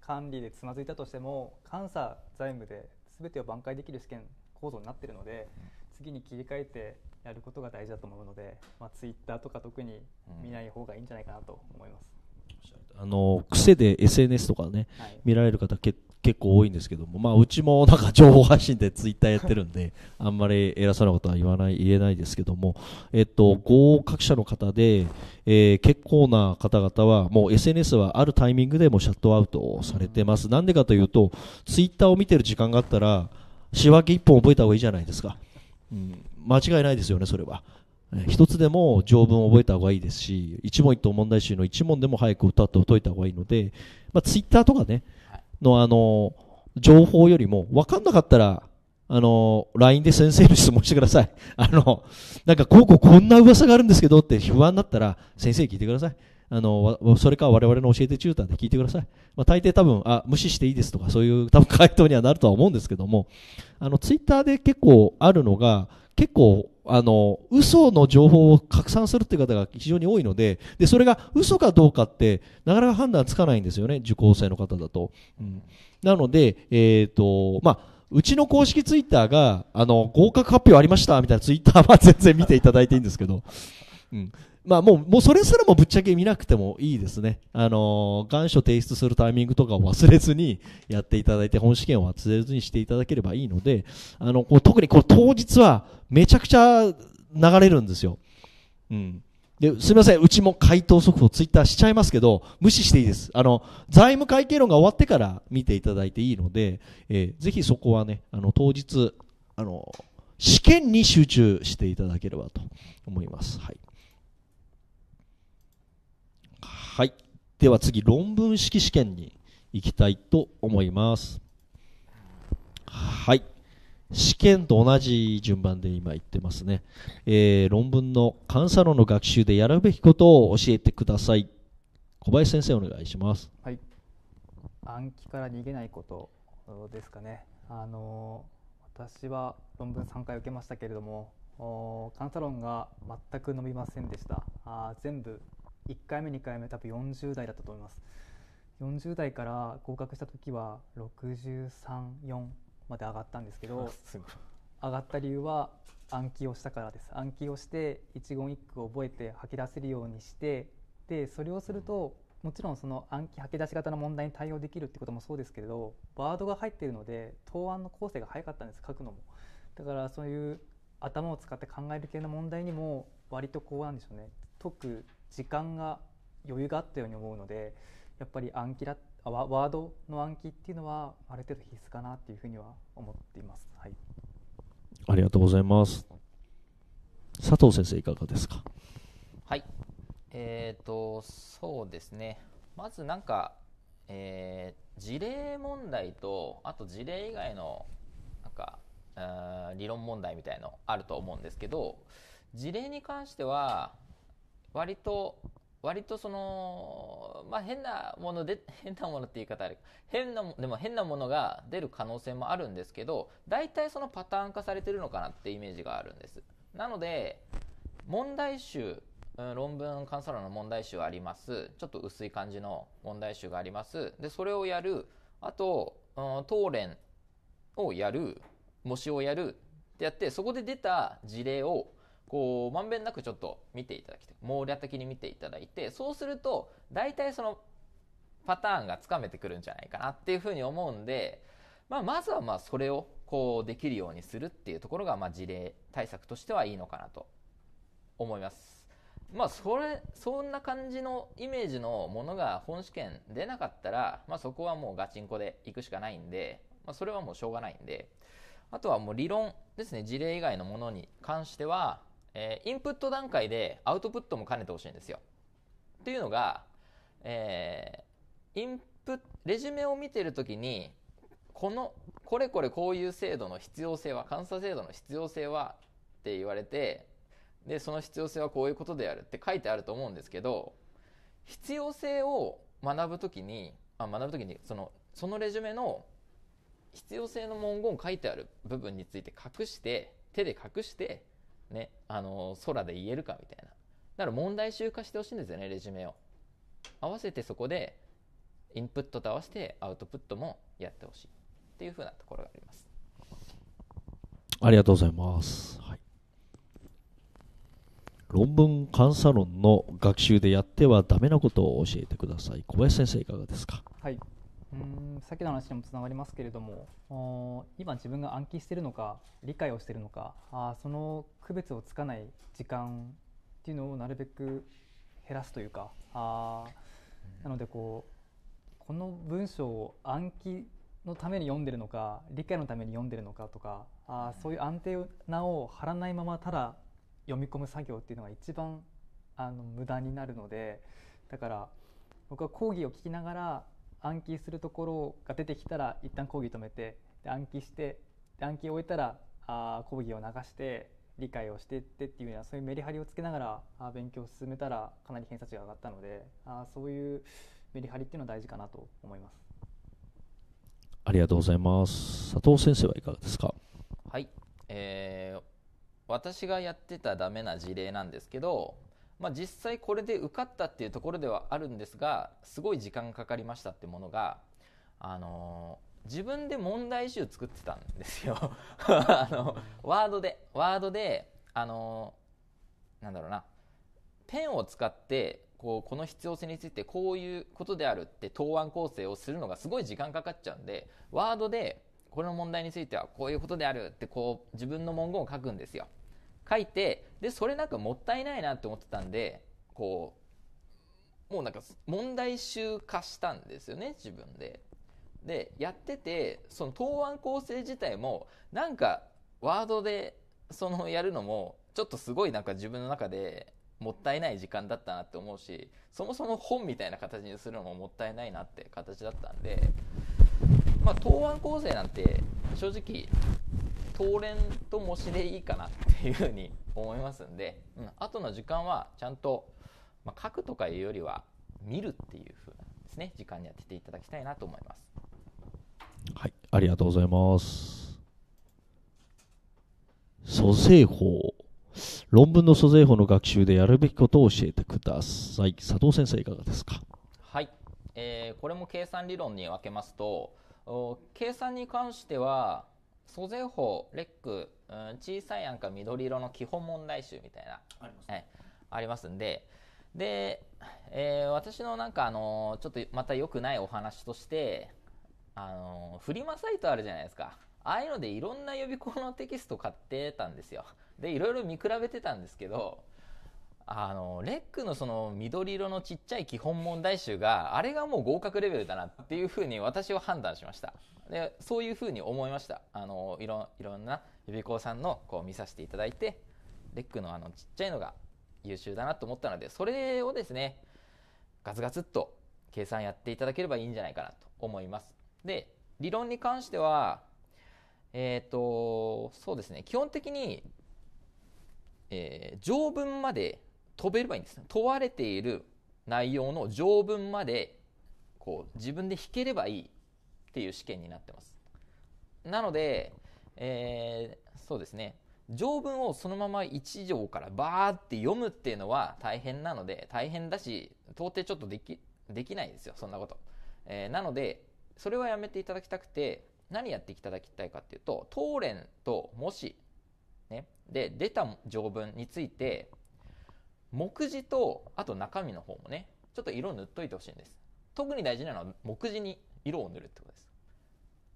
管理でつまずいたとしても監査財務で全てを挽回できる試験構造になっているので、次に切り替えてやることが大事だと思うので、まあ、ツイッターとか特に見ない方がいいんじゃないかなと思います。
あの癖で SNS とかね、はい、見られる方結結構多いんですけども、まあ、うちもなんか情報発信でツイッターやってるんで、あんまり偉そうなことは言わない、言えないですけども、えっと、合格者の方で、えー、結構な方々は、もう SNS はあるタイミングでもシャットアウトされてます。なんでかというと、ツイッターを見てる時間があったら、仕分け1本覚えた方がいいじゃないですか。うん、間違いないですよね、それは。一つでも条文を覚えた方がいいですし、一問一答問題集の一問でも早く歌って解いた方がいいので、まあ、ツイッターとかね、のあの情報よりもわかんなかったらあの LINE で先生に質問してください あのなんかこうこうこんな噂があるんですけどって不安になったら先生に聞いてくださいあのそれか我々の教えてチューターで聞いてください、まあ、大抵多分あ無視していいですとかそういう多分回答にはなるとは思うんですけどもあのツイッターで結構あるのが結構あの、嘘の情報を拡散するっていう方が非常に多いので、で、それが嘘かどうかって、なかなか判断つかないんですよね、受講生の方だと。うん、なので、えっ、ー、と、まあ、うちの公式ツイッターが、あの、合格発表ありましたみたいなツイッターは全然見ていただいていいんですけど、うん。まあもう、もうそれすらもぶっちゃけ見なくてもいいですね。あのー、願書提出するタイミングとかを忘れずにやっていただいて、本試験を忘れずにしていただければいいので、あの、こう特にこう当日はめちゃくちゃ流れるんですよ。うん。で、すみません。うちも回答速報ツイッターしちゃいますけど、無視していいです。あの、財務会計論が終わってから見ていただいていいので、えー、ぜひそこはね、あの、当日、あの、試験に集中していただければと思います。はい。では次論文式試験に行きたいと思いますはい試験と同じ順番で今言ってますね、えー、論文の監査論の学習でやるべきことを教えてください小林先生お願いします
はい暗記から逃げないことですかねあの私は論文3回受けましたけれども監査論が全く伸びませんでしたあ全部1回目2回目多分40代だったと思います40代から合格した時は634まで上がったんですけど 上がった理由は暗記をしたからです暗記をして一言一句を覚えて吐き出せるようにしてでそれをすると、うん、もちろんその暗記吐き出し型の問題に対応できるってこともそうですけれどワードが入っているので答案の構成が早かったんです書くのもだからそういう頭を使って考える系の問題にも割とこうなんでしょうね解く時間が余裕があったように思うのでやっぱり暗記だワワードの暗記っていうのはある程度必須かなっていうふうには思っています、はい、
ありがとうございます佐藤先生いかがですか
はいえーと、そ
うですねまずなんか、えー、事例問題とあと事例以外のなんか理論問題みたいのあると思うんですけど事例に関しては割と、割とその、まあ、変なもので、変なものって言い方ある。変な、でも変なものが出る可能性もあるんですけど、大体そのパターン化されてるのかなってイメージがあるんです。なので、問題集、論文監査論の問題集あります。ちょっと薄い感じの問題集があります。で、それをやる。あと、うん、レンをやる。模試をやる。ってやって、そこで出た事例をこう、まんべんなくちょっと見ていただきたい。網羅的に見ていただいて、そうすると、大体そのパターンがつかめてくるんじゃないかなっていうふうに思うんで、まあ、まずはまあ、それをこう、できるようにするっていうところが、まあ、事例対策としてはいいのかなと思います。まあ、それ、そんな感じのイメージのものが本試験出なかったら、まあ、そこはもうガチンコで行くしかないんで、まあ、それはもうしょうがないんで、あとはもう理論ですね、事例以外のものに関しては、えー、インプット段階でアウトプットも兼ねてほしいんですよ。というのが、えー、インプレジュメを見てるときにこのこれこれこういう制度の必要性は監査制度の必要性はって言われてでその必要性はこういうことであるって書いてあると思うんですけど必要性を学ぶときにあ学ぶときにそのそのレジュメの必要性の文言書いてある部分について隠して手で隠してね、あの、空で言えるかみたいな。だから問題集化してほしいんですよね、レジュメを。合わせてそこで、インプットと合わせてアウトプットもやってほしいっていうふうなところがあります。
ありがとうございます。はい、論文監査論の学習でやってはダメなことを教えてください。小林先生いかがですか。
はい。うんさっきの話にもつながりますけれども今自分が暗記してるのか理解をしてるのかあその区別をつかない時間っていうのをなるべく減らすというかあ、なのでこうこの文章を暗記のために読んでるのか理解のために読んでるのかとかあ、そういうアンテナを張らないままただ読み込む作業っていうのが一番あの無駄になるのでだから僕は講義を聞きながら暗記するところが出てきたら一旦講義止めて暗記してで暗記を終えたらあ講義を流して理解をしてってっていうようなそういうメリハリをつけながらあ勉強を進めたらかなり偏差値が上がったのであそういうメリハリっていうのは大事かなと思います
ありがとうございます佐藤先生はいかがですか
はい、えー、私が
やってたダメな事例なんですけどまあ、実際これで受かったっていうところではあるんですがすごい時間かかりましたってものが、あのー、自分で問題集作ってたんですよ あのワードでワードで、あのー、なんだろうなペンを使ってこうこの必要性についてこういうことであるって答案構成をするのがすごい時間かかっちゃうんでワードでこの問題についてはこういうことであるってこう自分の文言を書くんですよ。書いてでそれなんかもったいないなって思ってたんでこうもうなんか問題集化したんですよね自分で。でやっててその答案構成自体もなんかワードでそのやるのもちょっとすごいなんか自分の中でもったいない時間だったなって思うしそもそも本みたいな形にするのももったいないなって形だったんでまあ答案構成なんて正直当連と模試でいいかなっていうふうに思いますんで、うん、後の時間はちゃんと、まあ、書くとかいうよりは見るっていうふうなですね時間に当てていただきたいなと思います。
はいありがとうございます。蘇生法論文の租税法の学習でやるべきことを教えてください佐藤先生いかがですか
はい、えー、これも計算理論に分けますと計算に関しては租税法、レック、うん、小さいんか緑色の基本問題集みたいな、あります、ね,、はい、ありますんで、で、えー、私のなんかあのちょっとまた良くないお話として、あのフリマサイトあるじゃないですか。ああいうのでいろんな予備校のテキスト買ってたんですよ。で、いろいろ見比べてたんですけど、あのレックのその緑色のちっちゃい基本問題集があれがもう合格レベルだなっていうふうに私は判断しましたでそういうふうに思いましたあのいろいろんな予備校さんのこう見させていただいてレックのあのちっちゃいのが優秀だなと思ったのでそれをですねガツガツっと計算やっていただければいいんじゃないかなと思いますで理論に関してはえっ、ー、とそうですね基本的に、えー、条文まで飛べればいいんです。問われている内容の条文までこう自分で弾ければいいっていう試験になってます。なので、えー、そうですね。条文をそのまま1条からバーって読むっていうのは大変なので、大変だし、到底ちょっとでき、できないですよ、そんなこと。えー、なので、それはやめていただきたくて、何やっていただきたいかっていうと、当連ともし、ね、で、出た条文について、目次と、あと中身の方もね、ちょっと色塗っといてほしいんです。特に大事なのは目次に色を塗るってことです。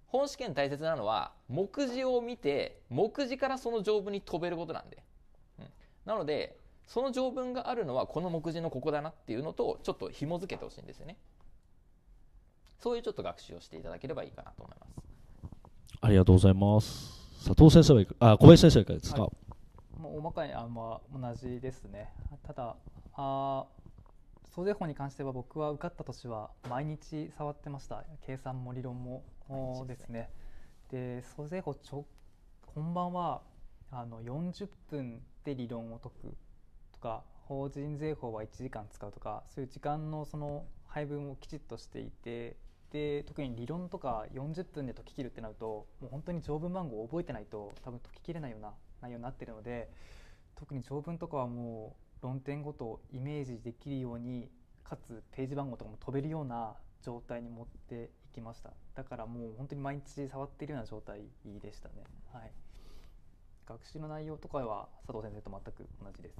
本試験大切なのは、目次を見て、目次からその条文に飛べることなんで。うん、なので、その条文があるのはこの目次のここだなっていうのとちょっと紐付けてほしいんですよね。そういうちょっと学習をしていただければいいかなと思います。
ありがとうございます。佐藤先生はいくあ、小林先生はいかがですか、はい
もう大まかにあ、まあ、同じですねただあ総税法に関しては僕は受かった年は毎日触ってました計算も理論もですねで総税法ちょ本番はあの40分で理論を解くとか法人税法は1時間使うとかそういう時間のその配分をきちっとしていてで特に理論とか40分で解ききるってなるともう本当に条文番号を覚えてないと多分解ききれないような内容になってるので特に長文とかはもう論点ごとイメージできるようにかつページ番号とかも飛べるような状態に持っていきましただからもう本当に毎日触っているような状態でしたね、はい、学習の内容とかは佐藤先生と全く同じです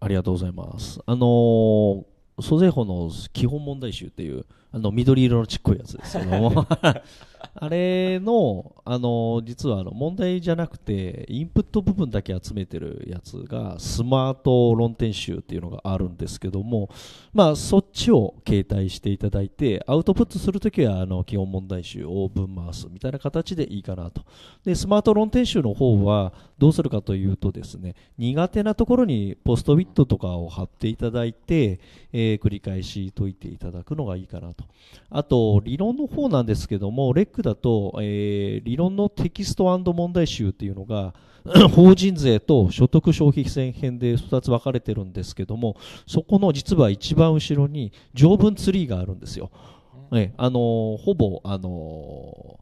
ありがとうございますあのー租税法の基本問題集っていうあの緑色のちっこいやつですけどもあれのあの実はあの問題じゃなくてインプット部分だけ集めてるやつがスマート論点集っていうのがあるんですけどもまあそっちを携帯していただいてアウトプットするときはあの基本問題集を分回すみたいな形でいいかなとでスマート論点集の方はどうするかというとですね苦手なところにポストビットとかを貼っていただいて、ええー、繰り返し解いていただくのがいいかなとあと理論の方なんですけどもレックだと、えー、理論のテキスト問題集っていうのが 法人税と所得消費税編で2つ分かれてるんですけどもそこの実は一番後ろに条文ツリーがあるんですよ。えあのほぼあの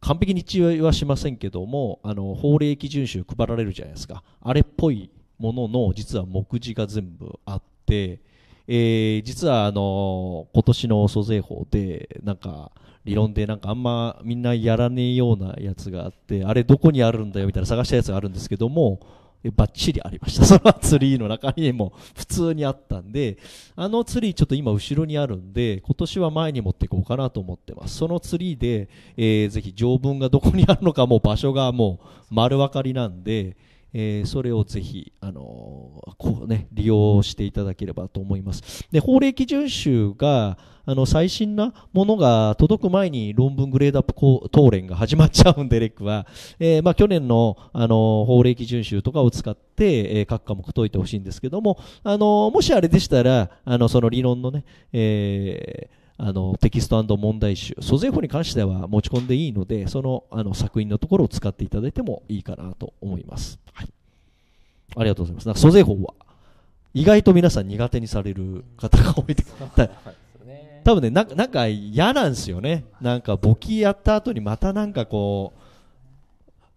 完璧に一致はしませんけどもあの法令基準集配られるじゃないですかあれっぽいものの実は目次が全部あってえー、実はあの今年の租税法でなんか理論でなんかあんまみんなやらねえようなやつがあってあれどこにあるんだよみたいな探したやつがあるんですけどもばっちりありました。そのツリーの中にも普通にあったんで、あのツリーちょっと今後ろにあるんで、今年は前に持っていこうかなと思ってます。そのツリーで、えー、ぜひ条文がどこにあるのかもう場所がもう丸分かりなんで、えー、それをぜひ、あのこうね、利用していただければと思います。で、法令基準集が、あの、最新なものが届く前に論文グレードアップ討論が始まっちゃうんで、レックは。えー、まあ、去年の、あの法令基準集とかを使って、えー、各科目解いてほしいんですけども、あのもしあれでしたら、あの、その理論のね、えーあのテキスト問題集租税法に関しては持ち込んでいいのでそのあの作品のところを使っていただいてもいいかなと思います、はい、ありがとうございますなんか租税法は意外と皆さん苦手にされる方が多いです、多分ねなんかなんか嫌なんですよねなんか簿記やった後にまたなんかこ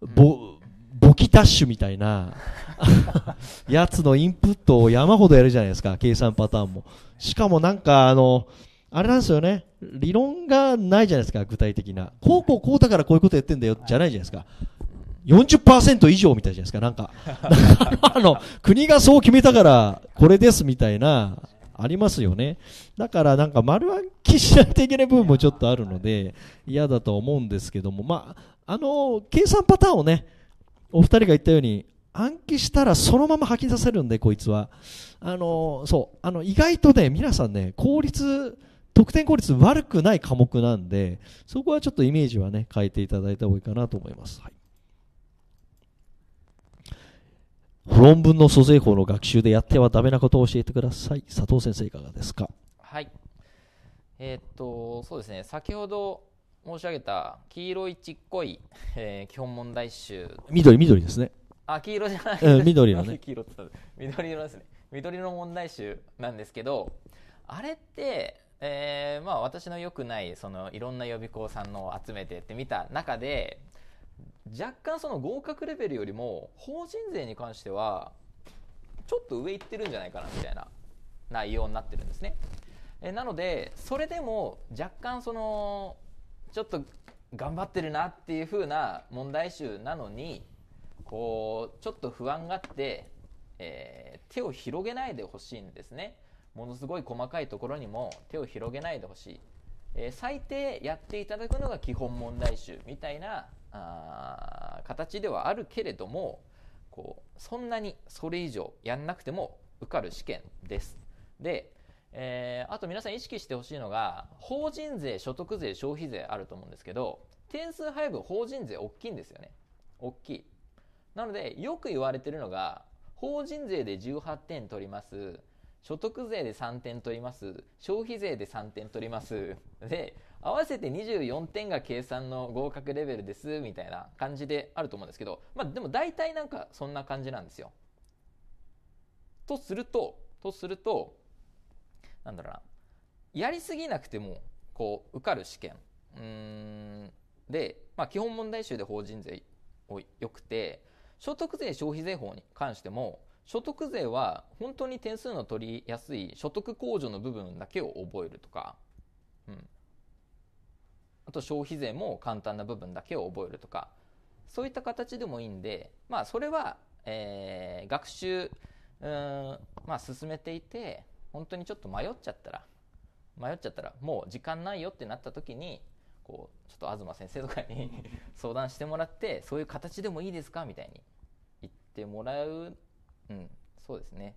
う、簿記ダッシュみたいな やつのインプットを山ほどやるじゃないですか計算パターンもしかもなんかあのあれなんですよね。理論がないじゃないですか、具体的な。こうこうこうだからこういうことやってんだよ、じゃないじゃないですか。40%以上みたいじゃないですか、なんか。あの、国がそう決めたから、これですみたいな、ありますよね。だからなんか丸暗記しないといけない部分もちょっとあるので、嫌だと思うんですけども、まあ、あの、計算パターンをね、お二人が言ったように、暗記したらそのまま吐き出せるんで、こいつは。あの、そう。あの、意外とね、皆さんね、効率得点効率悪くない科目なんでそこはちょっとイメージはね変えていただいた方がいいかなと思います、はい、論文の租税法の学習でやってはダメなことを教えてください佐藤先生いかがですか
はいえー、っとそうですね先ほど申し上げた黄色いちっこい、えー、基本問題集緑緑ですねあ黄色じゃない、うん、緑のね 黄色緑色ですね緑の問題集なんですけどあれってえー、まあ私の良くないそのいろんな予備校さんのを集めてってみた中で若干その合格レベルよりも法人税に関してはちょっと上いってるんじゃないかなみたいな内容になってるんですね。えなのでそれでも若干そのちょっと頑張ってるなっていう風な問題集なのにこうちょっと不安があって、えー、手を広げないでほしいんですね。ものすごい細かいところにも手を広げないでほしい、えー、最低やっていただくのが基本問題集みたいなあ形ではあるけれどもこうそんなにそれ以上やんなくても受かる試験です。で、えー、あと皆さん意識してほしいのが法人税所得税消費税あると思うんですけど点数配分法人税大きいんですよね大きいなのでよく言われてるのが法人税で18点取ります所得税で3点取ります。消費税で3点取ります。で、合わせて24点が計算の合格レベルです、みたいな感じであると思うんですけど、まあでも大体なんかそんな感じなんですよ。とすると、とすると、なんだろうな、やりすぎなくても、こう、受かる試験。で、まあ基本問題集で法人税よくて、所得税消費税法に関しても、所得税は本当に点数の取りやすい所得控除の部分だけを覚えるとか、うん。あと消費税も簡単な部分だけを覚えるとか、そういった形でもいいんで、まあそれは、えー、学習、うん、まあ進めていて、本当にちょっと迷っちゃったら、迷っちゃったら、もう時間ないよってなった時に、こう、ちょっと東先生とかに 相談してもらって、そういう形でもいいですかみたいに言ってもらううん、そうですね。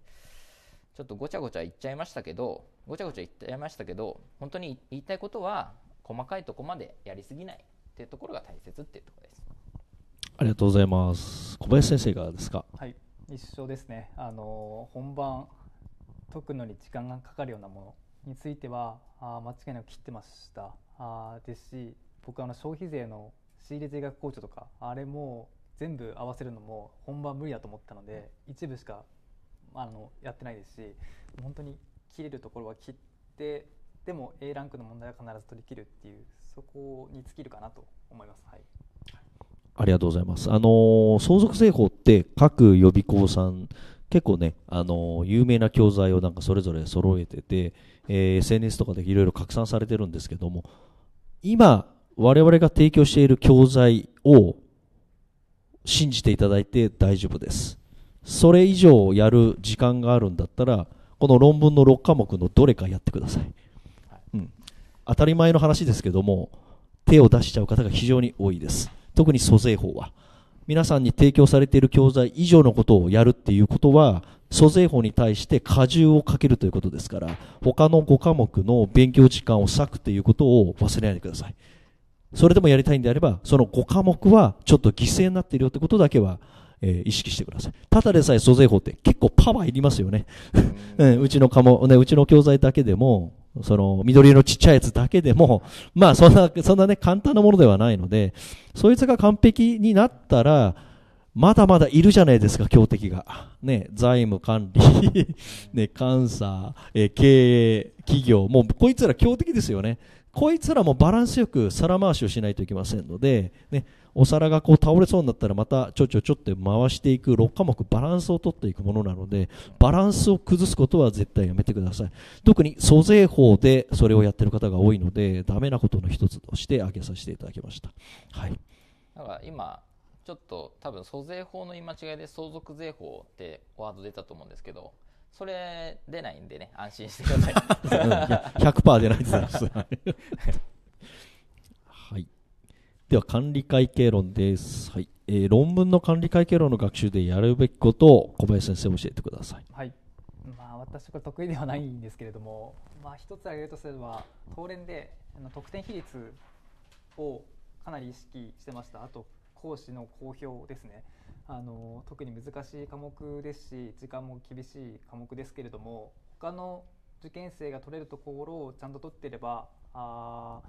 ちょっとごちゃごちゃ言っちゃいましたけど、ごちゃごちゃ言っちゃいましたけど、本当に言いたいことは、細かいとこまでやりすぎないっていうところが大
切っていうところです。
ありがとうございます。小林先生がですか。
はい、一緒ですね。あの本番解くのに時間がかかるようなものについては、あ間違いなく切ってました。あですし、僕あの消費税の仕入れ税額控除とかあれも全部合わせるのも本番無理だと思ったので、一部しかあのやってないですし本当に切れるところは切ってでも A ランクの問題は必ず取り切るっていうそこに尽きるかなと思います。はい
ありがとうございます。あのー、相続税法って各予備校さん結構ね、あのー、有名な教材をなんかそれぞれ揃えてて、えー、SNS とかでいろいろ拡散されてるんですけども、今、我々が提供している教材を信じていただいて大丈夫ですそれ以上やる時間があるんだったらこの論文の6科目のどれかやってください、うん、当たり前の話ですけども手を出しちゃう方が非常に多いです特に租税法は皆さんに提供されている教材以上のことをやるっていうことは租税法に対して過重をかけるということですから他の5科目の勉強時間を割くということを忘れないでくださいそれでもやりたいんであれば、その5科目はちょっと犠牲になっているよってことだけは、えー、意識してください。ただでさえ租税法って結構パワーいりますよね。うちの科目、ね、うちの教材だけでも、その緑色のちっちゃいやつだけでも、まあそんな、そんなね、簡単なものではないので、そいつが完璧になったら、まだまだいるじゃないですか、強敵が。ね、財務管理 ね、監査、えー、経営、企業、もうこいつら強敵ですよね。こいつらもバランスよく皿回しをしないといけませんので、ね、お皿がこう倒れそうになったらまたちょちょちょって回していく6科目バランスを取っていくものなのでバランスを崩すことは絶対やめてください特に租税法でそれをやってる方が多いのでダメなことの一つとして挙げさせていただきました、はい、
だから今ちょっと多分租税法の言い間違いで相続税法ってワード出たと思うんですけどそれ出ないんでね、安心してください。うん、いや100%出ないとす。
はい。では、管理会計論です。はい。えー、論文の管理会計論の学習でやるべきことを小林先生教えてください。
はい。まあ、私これ得意ではないんですけれども、まあ、一つ挙げるとすれば、当連であの得点比率をかなり意識してました。あと、講師の公表ですね。あの特に難しい科目ですし時間も厳しい科目ですけれども他の受験生が取れるところをちゃんと取ってればあ、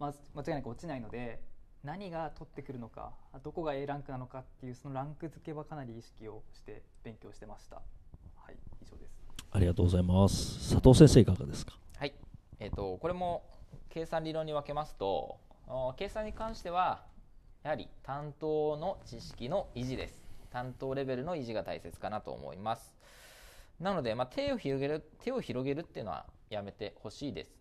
まあ、間違いなく落ちないので何が取ってくるのかどこが A ランクなのかっていうそのランク付けはかなり意識をして勉強してました。はい、以上です。
ありがとうございます。佐藤先生いかがですか。
はい、えっ、ー、とこれも計算理論に分けますと、計算に関してはやはり担当の知識の維持です。担当レベルの維持が大切かなと思います。なので、まあ、手を広げる、手を広げるっていうのはやめてほしいです。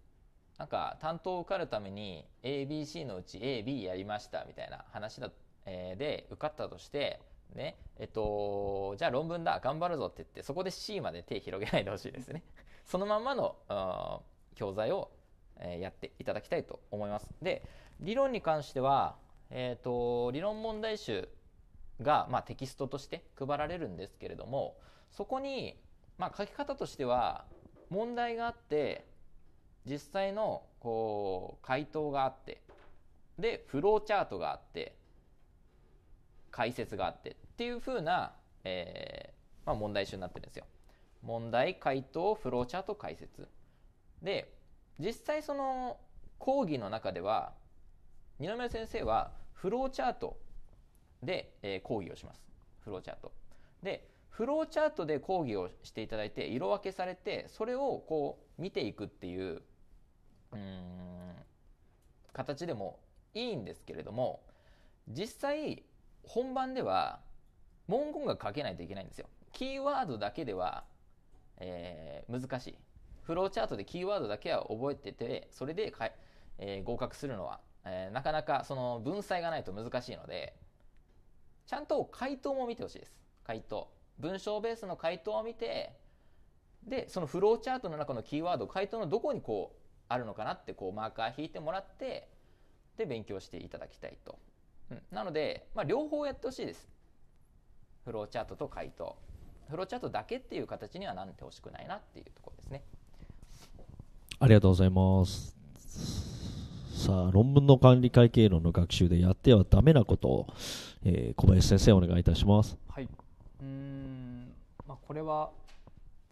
なんか、担当を受かるために ABC のうち AB やりましたみたいな話だ、えー、で受かったとして、ね、えっと、じゃあ論文だ、頑張るぞって言って、そこで C まで手広げないでほしいですね。そのまんまの、教材を、えー、やっていただきたいと思います。で、理論に関しては、えっ、ー、と、理論問題集が、まあ、テキストとして配られるんですけれども、そこに、まあ、書き方としては、問題があって、実際の、こう、回答があって、で、フローチャートがあって、解説があってっていうふうな、えー、まあ、問題集になってるんですよ。問題、回答、フローチャート、解説。で、実際その講義の中では、二宮先生はフローチャートで、えー、講義をします。フローチャート。で、フローチャートで講義をしていただいて、色分けされて、それをこう見ていくっていう、うん、形でもいいんですけれども、実際、本番では、文言が書けないといけないんですよ。キーワードだけでは、えー、難しい。フローチャートでキーワードだけは覚えてて、それでか、えー、合格するのはえー、なかなかその文才がないと難しいので、ちゃんと回答も見てほしいです。回答。文章ベースの回答を見て、で、そのフローチャートの中のキーワード、回答のどこにこう、あるのかなって、こう、マーカー引いてもらって、で、勉強していただきたいと。うん、なので、まあ、両方やってほしいです。フローチャートと回答。フローチャートだけっていう形にはなんてほしくないなっていうところですね。
ありがとうございます。さ論文の管理会計論の学習でやってはダメなことを、えー、小林先生お願いいたします。
はいうん、まあ、これは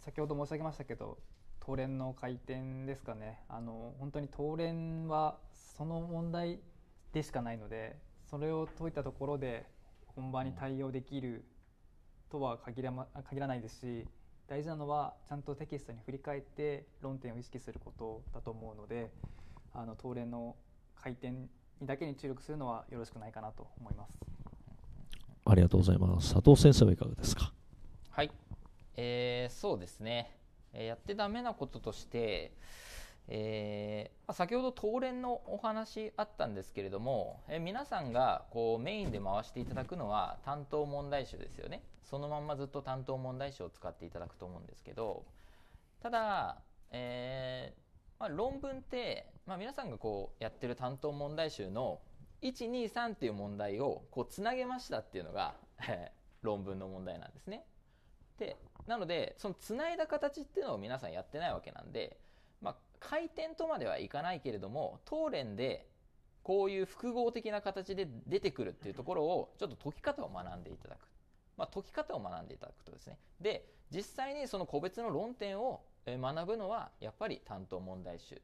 先ほど申し上げましたけど当連の回転ですかねあの本当に当連はその問題でしかないのでそれを解いたところで本番に対応できるとは限ら,、ま、限らないですし大事なのはちゃんとテキストに振り返って論点を意識することだと思うのであの東連の回転にだけに注力するのはよろしくないかなと思います
ありがとうございます佐藤先生はいかがですか
はい、えー、そうですね、えー、やってダメなこととして、えー、先ほど東連のお話あったんですけれども、えー、皆さんがこうメインで回していただくのは担当問題集ですよねそのまんまずっと担当問題集を使っていただくと思うんですけどただ、えー、まあ、論文って、まあ、皆さんがこうやってる担当問題集の123っていう問題をこうつなげましたっていうのが、え 論文の問題なんですね。でなのでそのつないだ形っていうのを皆さんやってないわけなんで、まあ、回転とまではいかないけれども当連でこういう複合的な形で出てくるっていうところをちょっと解き方を学んでいただく、まあ、解き方を学んでいただくとですねで実際にその個別の論点を学ぶのはやっぱり担当問題集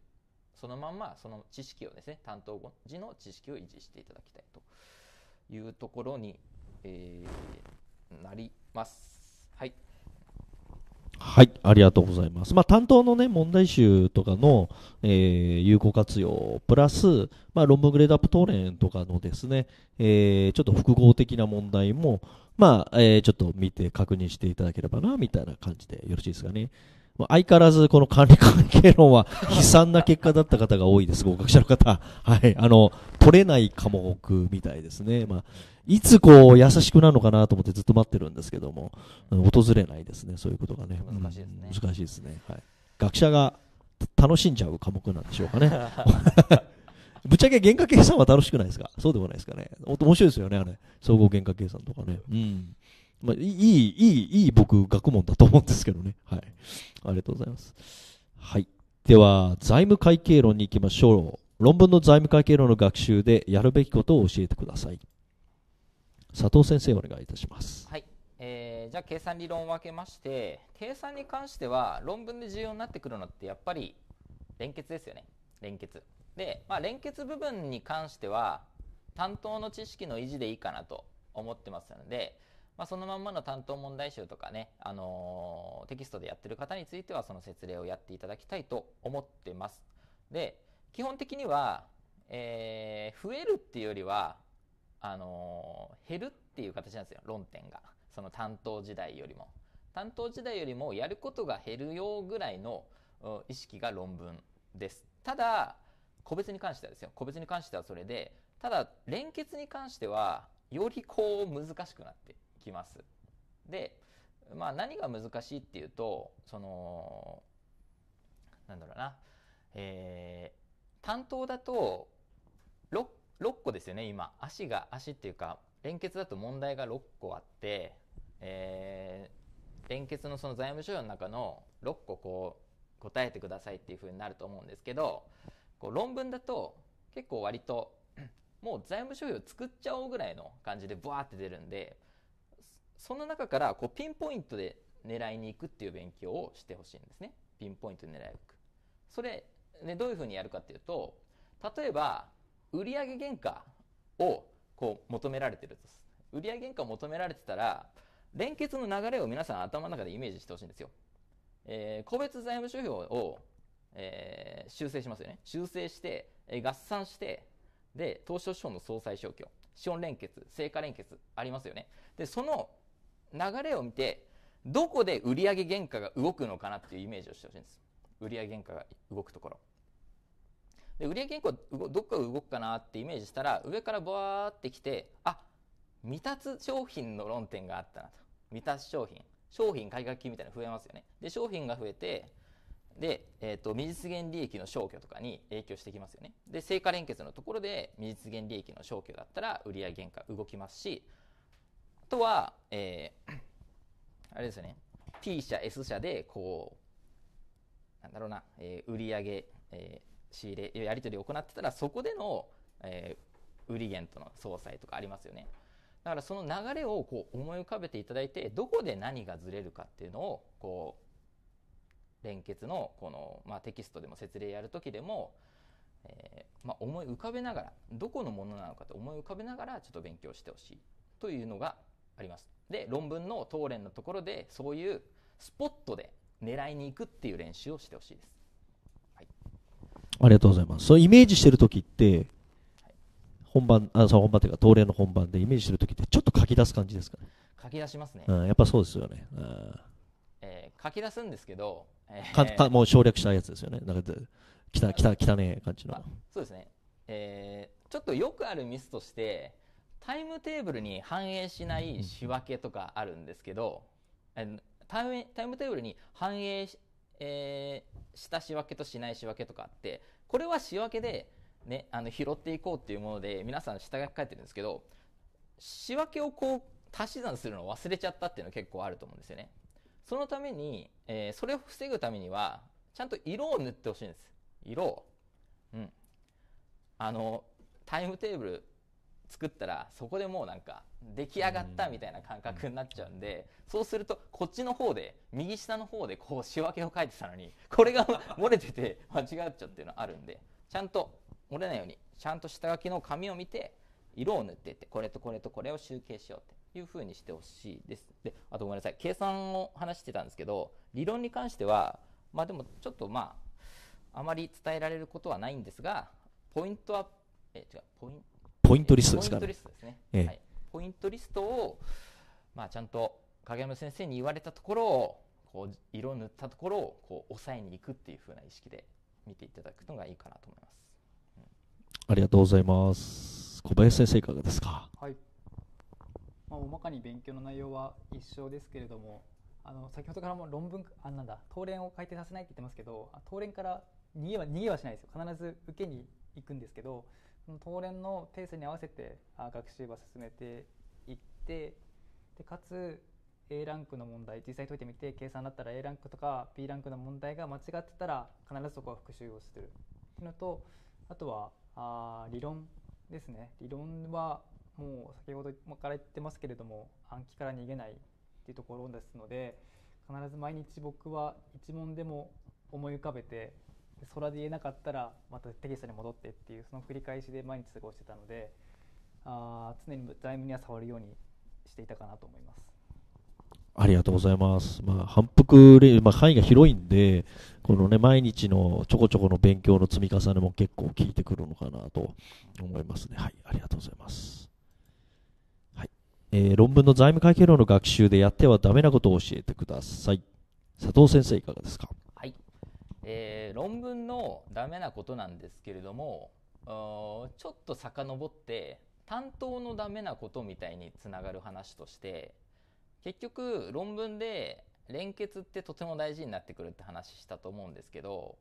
そのまんまその知識をですね担当時の知識を維持していただきたいというところに、えー、なります。は
いはい、ありがとうございます。まあ、担当のね、問題集とかの、えー、有効活用、プラス、まあ、論文グレードアップ当連とかのですね、えー、ちょっと複合的な問題も、まあ、えー、ちょっと見て確認していただければな、みたいな感じでよろしいですかね。まあ、相変わらずこの管理関係論は悲惨な結果だった方が多いです、合格者の方。はい。あの、取れない科目みたいですね。まあ、いつこう優しくなるのかなと思ってずっと待ってるんですけども、訪れないですね、そういうことがね。難しいですね。うん、難しいですね。はい。学者が楽しんじゃう科目なんでしょうかね。ぶっちゃけ原価計算は楽しくないですかそうでもないですかね。面白いですよね、あれ。総合原価計算とかね。うん。まあ、いい、いい、いい僕、学問だと思うんですけどね。はい。ありがとうございます。はい。では、財務会計論に行きましょう。論文の財務会計論の学習でやるべきことを教えてください。佐藤先生、お願いいたします。
はい。えー、じゃあ、計算理論を分けまして、計算に関しては、論文で重要になってくるのって、やっぱり、連結ですよね。連結。で、まあ、連結部分に関しては、担当の知識の維持でいいかなと思ってますので、まあ、そのまんまの担当問題集とかね、あのー、テキストでやってる方についてはその説明をやっていただきたいと思ってます。で、基本的には、えー、増えるっていうよりは、あのー、減るっていう形なんですよ、論点が。その担当時代よりも。担当時代よりもやることが減るよぐらいの意識が論文です。ただ、個別に関してはですよ。個別に関してはそれで、ただ、連結に関しては、よりこう難しくなってきます。で、まあ何が難しいっていうと、その、なんだろうな、えー、担当だと6、6個ですよね、今。足が、足っていうか、連結だと問題が6個あって、えー、連結のその財務諸表の中の6個こう、答えてくださいっていうふうになると思うんですけど、こう論文だと結構割ともう財務諸表作っちゃおうぐらいの感じでブワーって出るんで、その中からこうピンポイントで狙いに行くっていう勉強をしてほしいんですね。ピンポイントで狙いに行く。それ、ね、どういうふうにやるかっていうと、例えば、売上原価をこう求められてると。売上原価を求められてたら、連結の流れを皆さん頭の中でイメージしてほしいんですよ。えー、個別財務指標を、えー、修正しますよね。修正して、えー、合算して、で、投資資本の総裁消去、資本連結、成果連結ありますよね。で、その流れを見てどこで売上原価が動くのかなっていうイメージをしてほしいんです売上原価が動くところで売上原価どこが動くかなってイメージしたら上からバーってきてあ未達商品の論点があったなと未達商品商品改革金みたいなの増えますよねで商品が増えてで、えーと、と未実現利益の消去とかに影響してきますよねで成果連結のところで未実現利益の消去だったら売上原価動きますしとは、えー、あれですね T 社 S 社でこうなんだろうな、えー、売上、えー、仕入れやり取りを行ってたらそこでの、えー、売り源との相殺とかありますよねだからその流れをこう思い浮かべていただいてどこで何がずれるかっていうのをこう連結のこの、まあ、テキストでも説明やる時でも、えーまあ、思い浮かべながらどこのものなのかって思い浮かべながらちょっと勉強してほしいというのがあります。で、論文の当連のところで、そういうスポットで狙いに行くっていう練習をしてほしいです。は
い、ありがとうございます。そのイメージしてるときって、本番、あ、そう、本番というか、当連の本番でイメージしてるときって、ちょっと書き出す感じですかね。書き出しますね。うん、やっぱそうですよね。うん、
えー、書き出すんですけど、えー、かかもう省
略したやつですよね。なんか、きた、きた、きたねえ感じの。
そうですね。えー、ちょっとよくあるミスとして、タイムテーブルに反映しない仕分けとかあるんですけど、タイムテーブルに反映し,、えー、した仕分けとしない仕分けとかあって、これは仕分けで、ね、あの拾っていこうっていうもので、皆さん下書き書いてるんですけど、仕分けをこう足し算するのを忘れちゃったっていうのは結構あると思うんですよね。そのために、えー、それを防ぐためには、ちゃんと色を塗ってほしいんです。色を。うん。あの、タイムテーブル作ったらそこでもうなんか出来上がったみたいな感覚になっちゃうんで、そうするとこっちの方で右下の方でこう仕分けを書いてたのに これが漏れてて間違っちゃうっていうのあるんでちゃんと漏れないようにちゃんと下書きの紙を見て色を塗ってってこれとこれとこれを集計しようっていうふうにしてほしいです。であとごめんなさい計算を話してたんですけど理論に関してはまあでもちょっとまああまり伝えられることはないんですがポイントはえ違うポイントポイントリストですから、ポイントリストを、まあ、ちゃんと影山先生に言われたところをこう色を塗ったところをこう抑えにいくっていうふうな意識で見ていただ
くのがいいかなと思います、
うん、ありがとうございます小林先生いかがですか、
はいまあ、大まかに勉強の内容は一緒ですけれどもあの先ほどからも論文あなんだ答練を改定させないって言ってますけど答練から逃げは逃げはしないですよ必ず受けに行くんですけど当連のペースに合わせて学習は進めていってでかつ A ランクの問題実際解いてみて計算だったら A ランクとか B ランクの問題が間違ってたら必ずそこは復習をするっていうのとあとはあ理論ですね理論はもう先ほどから言ってますけれども暗記から逃げないっていうところですので必ず毎日僕は一問でも思い浮かべてで空で言えなかったらまたテキストに戻ってっていうその繰り返しで毎日過ごしてたのであ常に財務には触るようにしていたかなと思います。
ありがとうございます。まあ、反復まあ、範囲が広いんで、このね、毎日のちょこちょこの勉強の積み重ねも結構効いてくるのかなと思いますね。はい、ありがとうございます。はい。えー、論文の財務会計論の学習でやってはダメなことを教えてください。佐藤先生いかがですか
えー、論文のダメなことなんですけれどもちょっと遡って担当のダメなことみたいにつながる話として結局論文で連結ってとても大事になってくるって話したと思うんですけど、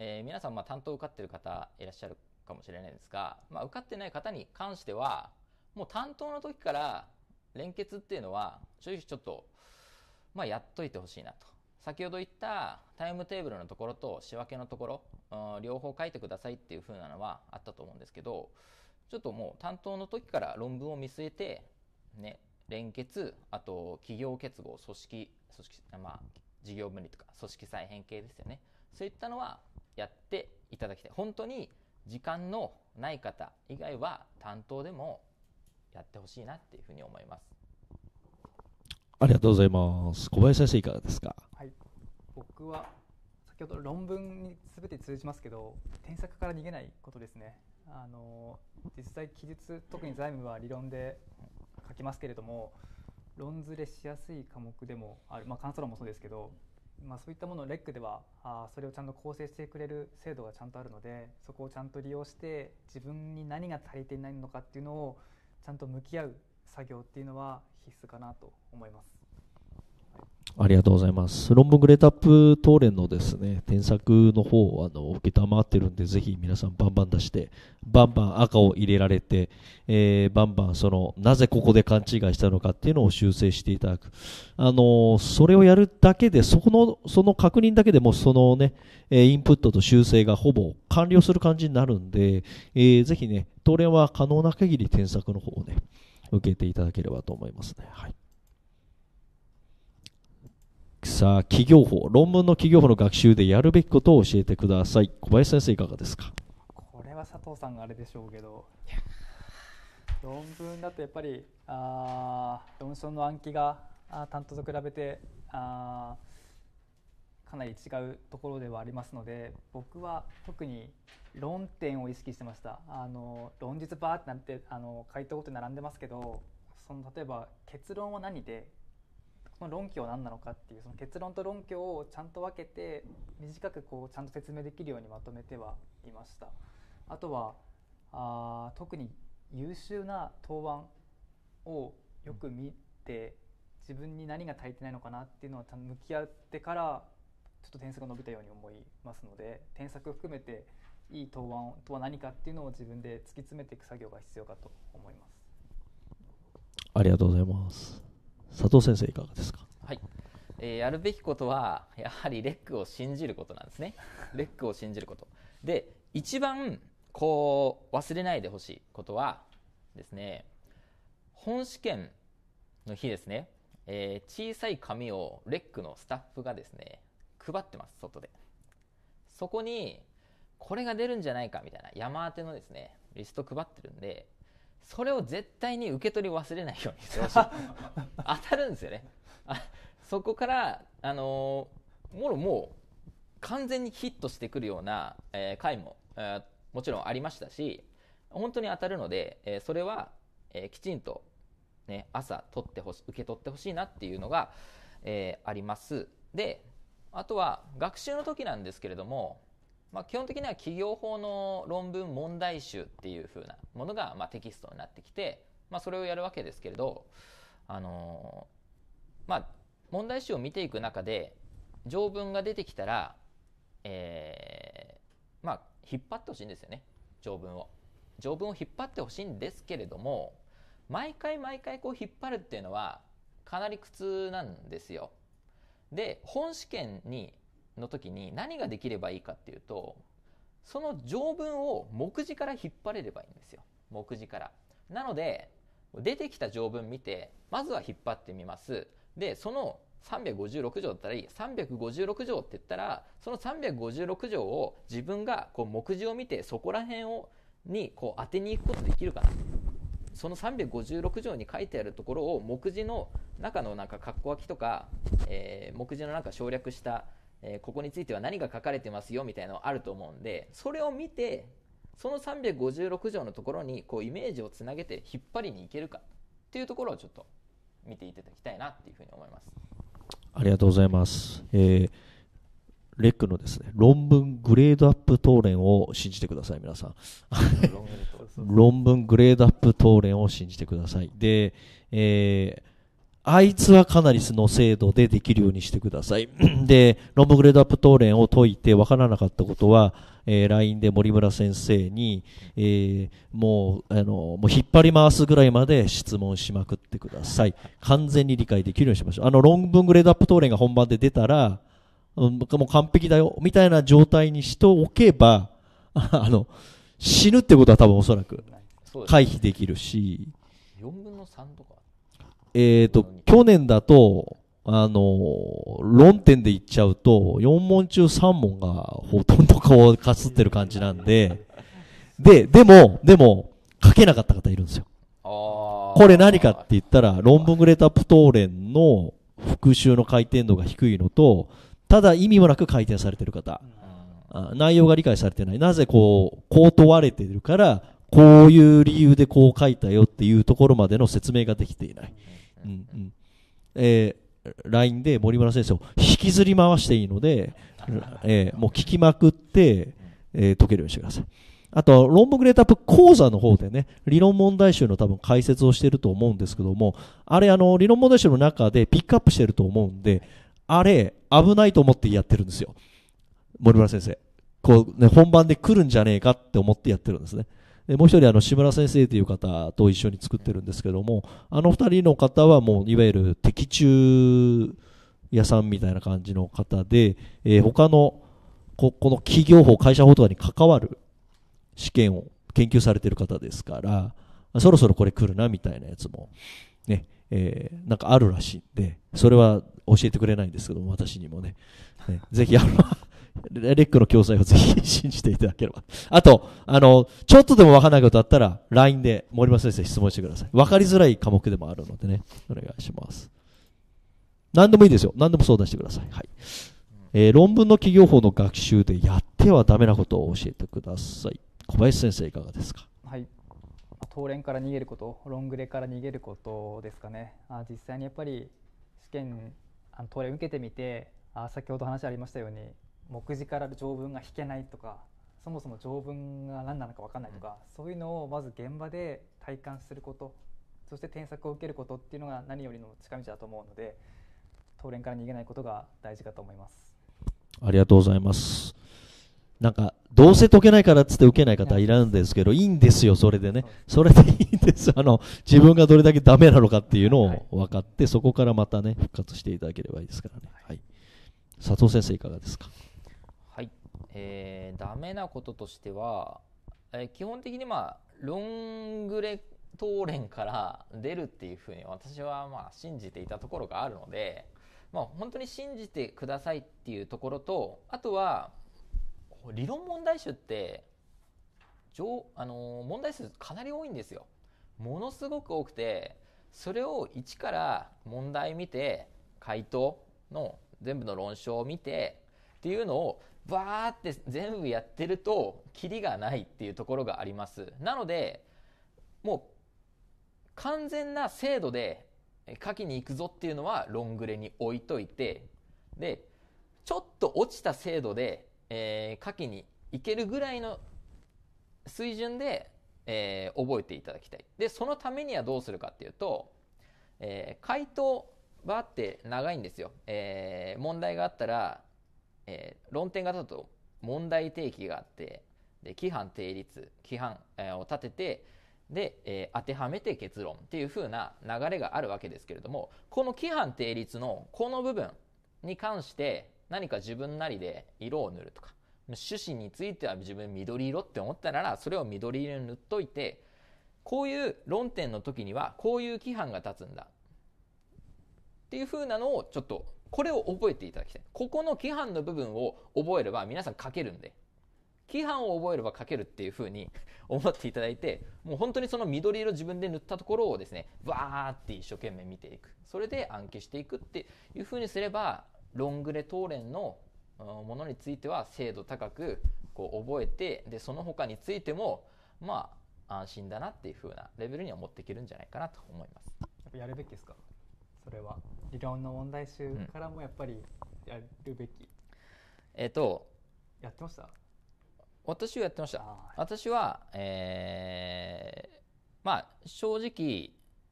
えー、皆さんま担当受かってる方いらっしゃるかもしれないですが、まあ、受かってない方に関してはもう担当の時から連結っていうのは正直ちょっと、まあ、やっといてほしいなと。先ほど言ったタイムテーブルのところと仕分けのところ、両方書いてくださいっていう風なのはあったと思うんですけど、ちょっともう担当の時から論文を見据えて、ね、連結、あと企業結合、組織、組織、まあ、事業分離とか組織再編形ですよね。そういったのはやっていただきたい。本当に時間のない方以外は担当でも
やってほしいなっていうふうに思います。
ありがとうございます。小林先生いかがですか
僕は先ほど論文に全て通じますけど添削から逃げないことですねあの実際記述特に財務は理論で書きますけれども論ずれしやすい科目でもある、まあ、関数論もそうですけど、まあ、そういったものをレックではあそれをちゃんと構成してくれる制度がちゃんとあるのでそこをちゃんと利用して自分に何が足りていないのかっていうのをちゃんと向き合う作業っていうのは必須かなと思います。
ありがとうございます。論文グレートアップ東連のですね、添削の方をあの受けたまってるんで、ぜひ皆さんバンバン出して、バンバン赤を入れられて、えー、バンバンその、なぜここで勘違いしたのかっていうのを修正していただく。あのー、それをやるだけで、そこの、その確認だけでもそのね、えインプットと修正がほぼ完了する感じになるんで、えー、ぜひね、レ連は可能な限り添削の方をね、受けていただければと思いますね。はい。さあ、企業法、論文の企業法の学習でやるべきことを教えてください。小林先生、いかがですか
これは佐藤さんがあれでしょうけど、論文だとやっぱり、あ論文の暗記が担当と比べてあ、かなり違うところではありますので、僕は特に論点を意識してました。あの論述バーってなってあの、回答って並んでますけど、その例えば結論は何でその論拠は何なのかっていうその結論と論拠をちゃんと分けて短くこうちゃんと説明できるようにまとめてはいましたあとはあ特に優秀な答案をよく見て、自分に何が足りてないのかなっていうのはちゃんと向き合ってからちょっと点数が伸びたように思いますので添削含めていい答案とは何かっていうのを自分で突き詰めていく作業が必要かと思います
ありがとうございます佐藤先生いかがですか、
はい
えー、やるべきことはやはりレックを信じることなんですね レックを信じることで一番こう忘れないでほしいことはですね本試験の日ですね、えー、小さい紙をレックのスタッフがですね配ってます外でそこにこれが出るんじゃないかみたいな山当てのですねリスト配ってるんでそれを絶対に受け取り忘れないようにしてほしい当たるんですよねあそこからあのー、もろもう完全にヒットしてくるような、えー、回も、えー、もちろんありましたし本当に当たるので、えー、それは、えきちんと、ね、朝取ってほし受け取ってほしいなっていうのが、えありますであとは学習の時なんですけれどもまあ、基本的には企業法の論文問題集っていうふうなものが、まあ、テキストになってきて、まあ、それをやるわけですけれど、あのー、まあ、問題集を見ていく中で条文が出てきたら、えー、まあ、引っ張ってほしいんですよね条文を。条文を引っ張ってほしいんですけれども毎回毎回こう引っ張るっていうのはかなり苦痛なんですよ。で本試験にの時に何ができればいいかっていうとその条文を目次から引っ張れればいいんですよ目次からなので出てきた条文見てまずは引っ張ってみますでその356条だったらいい356条って言ったらその356条を自分がこう目次を見てそこら辺をにこう当てに行くことできるかなその356条に書いてあるところを目次の中のなんか括弧書きとか、えー、目次のなんか省略したえー、ここについては何が書かれてますよみたいなのあると思うんで、それを見て、その356条のところにこうイメージをつなげて引っ張りにいけるかっていうところをちょっと見ていただきたいなっていうふうに思います。
ありがとうございます。えー、レックのですね、論文グレードアップ討論を信じてください、皆さん。論文グレードアップ討 論を信じてください。で、えー、あいつはカナリスの精度でできるようにしてください。で、論文グレードアップ答練を解いて分からなかったことは、えー、LINE で森村先生に、えー、もう、あの、もう引っ張り回すぐらいまで質問しまくってください。完全に理解できるようにしましょう。あの、論文グレードアップ答練が本番で出たら、うん、もう完璧だよ、みたいな状態にしておけば、あの、死ぬってことは多分おそらく回避できるし。4分の3とかえっ、ー、と、去年だと、あの、論点で言っちゃうと、4問中3問がほとんどこう、かすってる感じなんで、で、でも、でも、書けなかった方いるんですよ。これ何かって言ったら、論文グレートプトーレンの復習の回転度が低いのと、ただ意味もなく回転されてる方。内容が理解されてない。なぜこう、こう問われてるから、こういう理由でこう書いたよっていうところまでの説明ができていない。うんうん、えー、LINE で森村先生を引きずり回していいので、えー、もう聞きまくって、えー、解けるようにしてください。あと、論文グレートアップ講座の方でね、理論問題集の多分解説をしていると思うんですけども、あれ、あの、理論問題集の中でピックアップしてると思うんで、あれ、危ないと思ってやってるんですよ。森村先生。こうね、本番で来るんじゃねえかって思ってやってるんですね。えもう一人あの志村先生という方と一緒に作ってるんですけどもあの二人の方はもういわゆる的中屋さんみたいな感じの方で、えー、他のここの企業法会社法とかに関わる試験を研究されてる方ですからそろそろこれ来るなみたいなやつもねえー、なんかあるらしいんでそれは教えてくれないんですけど私にもねねぜひあのレックの教材をぜひ信じていただければ。あと、あの、ちょっとでもわからないことあったら、LINE で森松先生質問してください。わかりづらい科目でもあるのでね、お願いします。何でもいいですよ。何でも相談してください。はい。えー、論文の企業法の学習でやってはダメなことを教えてください。小林先生いかがですか
はい当連から逃げることロングレから逃げることですかねあ実際にやっぱり試験あの当連受けてみてあ先ほど話ありましたように目次から条文が引けないとかそもそも条文が何なのか分かんないとか、うん、そういうのをまず現場で体感することそして添削を受けることっていうのが何よりの近道だと思うので当連から逃げないことが大事かと思います
ありがとうございますなんかどうせ解けないからっつって受けない方いらんですけど、いいんですよ、それでね、それでいいんです、あの自分がどれだけダメなのかっていうのを分かって、そこからまたね復活していただければいいですからね、はい、佐藤先生、いかがですか。
えー、ダメなこととしては、えー、基本的にまあ、ロングレ東連から 出るっていうふうに私はまあ信じていたところがあるので、まあ本当に信じてくださいっていうところと、あとは、理論問題集って、上あのー、問題数かなり多いんですよ。ものすごく多くて、それを一から問題見て、回答の全部の論証を見て、っていうのをバーって全部やってるとキリがないっていうところがありますなのでもう完全な精度で書きに行くぞっていうのはロングレに置いといてでちょっと落ちた精度で、えー、書きに行けるぐらいの水準で、えー、覚えていただきたいでそのためにはどうするかっていうと、えー、回答バーって長いんですよ、えー、問題があったらえー、論点型だと問題提起があってで規範定律規範、えー、を立ててで、えー、当てはめて結論っていう風な流れがあるわけですけれどもこの規範定律のこの部分に関して何か自分なりで色を塗るとか趣旨については自分緑色って思ったならそれを緑色に塗っといてこういう論点の時にはこういう規範が立つんだっていう風なのをちょっとこれを覚えていただきたい。ここの規範の部分を覚えれば皆さん書けるんで。規範を覚えれば書けるっていう風に 思っていただいて、もう本当にその緑色自分で塗ったところをですね、わーって一生懸命見ていく。それで暗記していくっていう風にすれば、ロングレトーレンのものについては精度高くこう覚えて、で、その他についても、まあ、安心だなっていう風なレベルには持っていけるんじゃないかなと思います。
やるべきですかそれは理論の問題集からもやっぱりやるべき、うん、えっ、とやってました
私はやってました、私はえー、まあ正直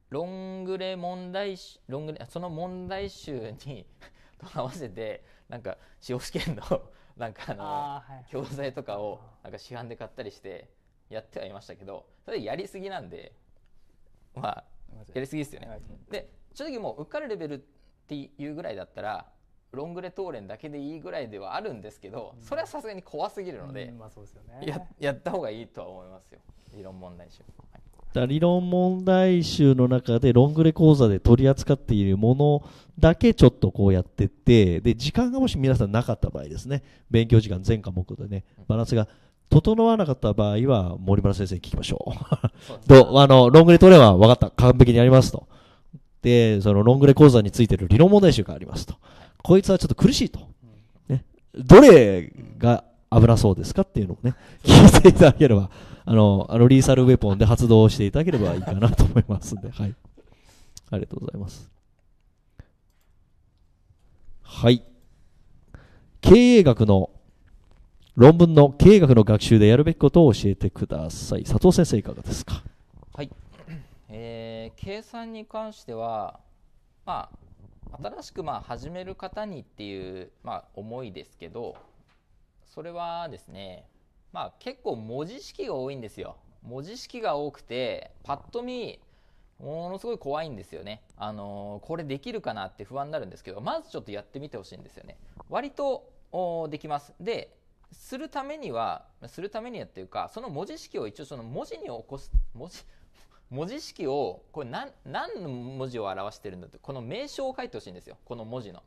ロングレ問題集ロングレその問題集に と合わせてなんか司法試験の なんかあのはい、教材とかをなんか市販で買ったりしてやってはいましたけどそれやりすぎなんでまあやりすぎですよね。で正直もううっかるレベルっていうぐらいだったらロングレトーレンだけでいいぐらいではあるんですけど、それはさすがに怖すぎるので,、やった方がいいとは思いますよ理論問題集、はい、
だ理論問題集の中でロングレ講座で取り扱っているものだけちょっとこうやってってで時間がもし皆さんなかった場合ですね勉強時間全科目でねバランスが整わなかった場合は森村先生に聞きましょううあのロングレトーレンは分かった完璧にやりますと。で、そのロングレ講座についてる理論問題集がありますと。こいつはちょっと苦しいと。ね、どれが危なそうですかっていうのをね、聞いていただければ、あの、あのリーサルウェポンで発動していただければいいかなと思いますんで、はい。ありがとうございます。はい。経営学の論文の経営学の学習でやるべきことを教えてください。佐藤先生いかがですか
計算に関しては、まあ、新しくまあ始める方にっていう、まあ、思いですけどそれはですね、まあ、結構文字式が多いんですよ文字式が多くてパッと見ものすごい怖いんですよね、あのー、これできるかなって不安になるんですけどまずちょっとやってみてほしいんですよね割とできますでするためにはするためにはっていうかその文字式を一応その文字に起こす文字文字式をこれ何何の文字を表してるんだってこの名称を書いてほしいんですよこの文字の。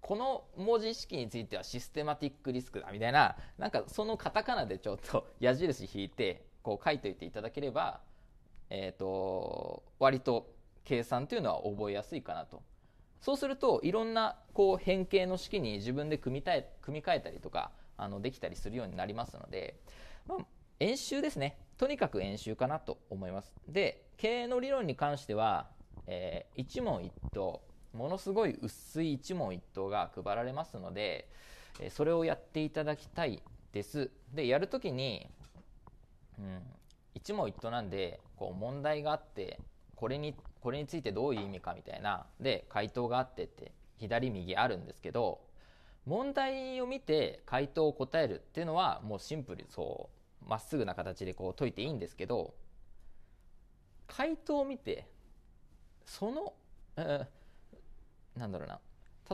この文字式についてはシステマティックリスクだみたいななんかそのカタカナでちょっと矢印引いてこう書いておいていただければ、えーと、割と計算というのは覚えやすいかなとそうするといろんなこう変形の式に自分で組みたえ組み替えたりとかあのできたりするようになりますので、まあ、演習ですねとにかく演習かなと思います。で、経営の理論に関しては、えー、一問一答、ものすごい薄い一問一答が配られますので、えー、それをやっていただきたいです。で、やるときに、うん、一問一答なんで、こう問題があって、これに、これについてどういう意味かみたいな、で、回答があってって、左右あるんですけど、問題を見て回答を答えるっていうのはもうシンプルそうまっすぐな形でこう解いていいんですけど回答を見てその、えー、なんだろうな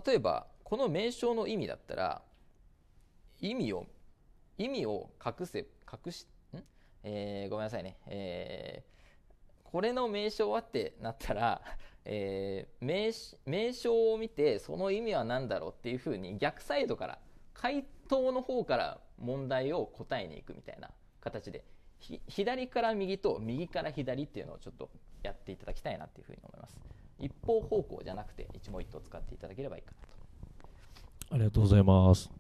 例えばこの名称の意味だったら意味を意味を隠せ隠しん、えー、ごめんなさいね、えー、これの名称はってなったら、えー、名名称を見てその意味は何だろうっていうふうに逆サイドから回答の方から問題を答えにいくみたいな形で左から右と右から左っていうのをちょっとやっていただきたいなっていうふうに思います一方方向じゃなくて一問一答使っていただければいいかな
とありがとうございます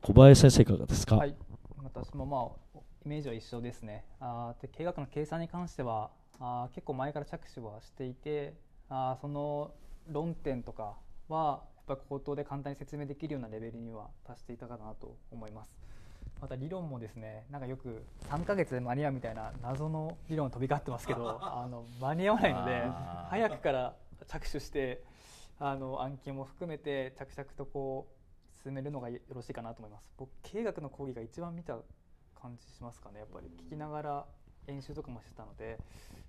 小林先生いかがですか、はい、
私もまあイメージは一緒ですねあで計画の計算に関してはあ結構前から着手はしていてあその論点とかはやっぱり口頭で簡単に説明できるようなレベルには達していたかなと思います。また理論もですねなんかよく3か月で間に合うみたいな謎の理論飛び交ってますけど あの間に合わないので早くから着手してあの案件も含めて着々とこう進めるのがよろしいかなと思います僕経営学の講義が一番見た感じしますかねやっぱり聞きながら演習とかもしてたので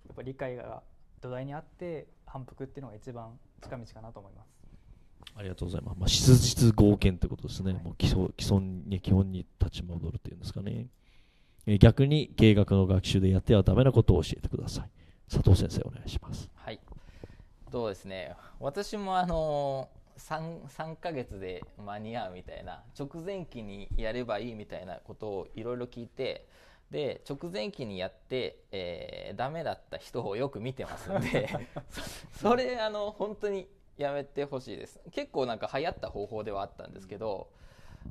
やっぱ理解が土台にあって反復っていうのが一番近道かなと思います。ありがと
うございます。まあ、質実合憲ってことですね。はい、もう基礎本に基本に立ち戻るっていうんですかね。えー、逆に計学の学習でやってはダメなことを教えてください。佐藤先生お願いします。
はい。どうですね。私もあのー、3, 3ヶ月で間に合うみたいな直前期にやればいいみたいなことをいろいろ聞いてで直前期にやって、えー、ダメだった人をよく見てますんで それあの本当にやめてほしいです。結構なんか流行った方法ではあったんですけど、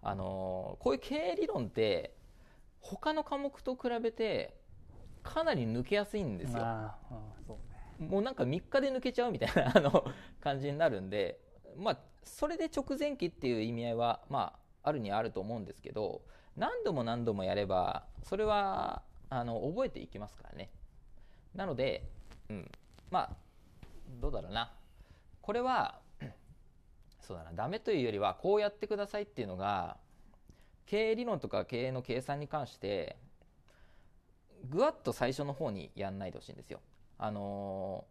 あのこういう経営理論って他の科目と比べてかなり抜けやすいんですよ。うね、もうなんか3日で抜けちゃうみたいな あの感じになるんで、まあ、それで直前期っていう意味合いは、まあ、あるにはあると思うんですけど何度も何度もやればそれはあの覚えていきますからね。なので、うん、まあどうだろうなこれは そうだなダメというよりはこうやってくださいっていうのが経営理論とか経営の計算に関してぐわっと最初の方にやんないでほしいんですよ。あの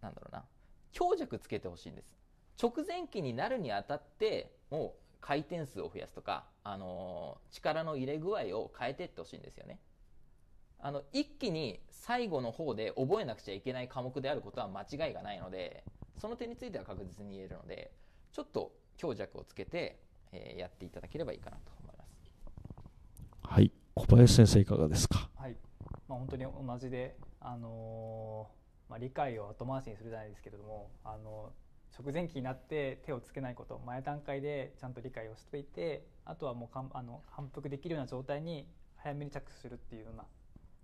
ー、なんだろうな強弱つけてほしいんです。直前期になるにあたってもう回転数を増やすとか、あのー、力の入れ具合を変えてってほしいんですよね。あの一気に最後の方で覚えなくちゃいけない科目であることは間違いがないのでその点については確実に言えるのでちょっと強弱をつけて、えー、やっていただければいいかなと思います
はい小林先生いかがですか、
はいまあ、本当に同じで、あのー、まあ、理解を後回しにするじゃないですけれども、あのー、直前期になって手をつけないこと前段階でちゃんと理解をしていてあとはもうかんあの反復できるような状態に早めに着手するっていうような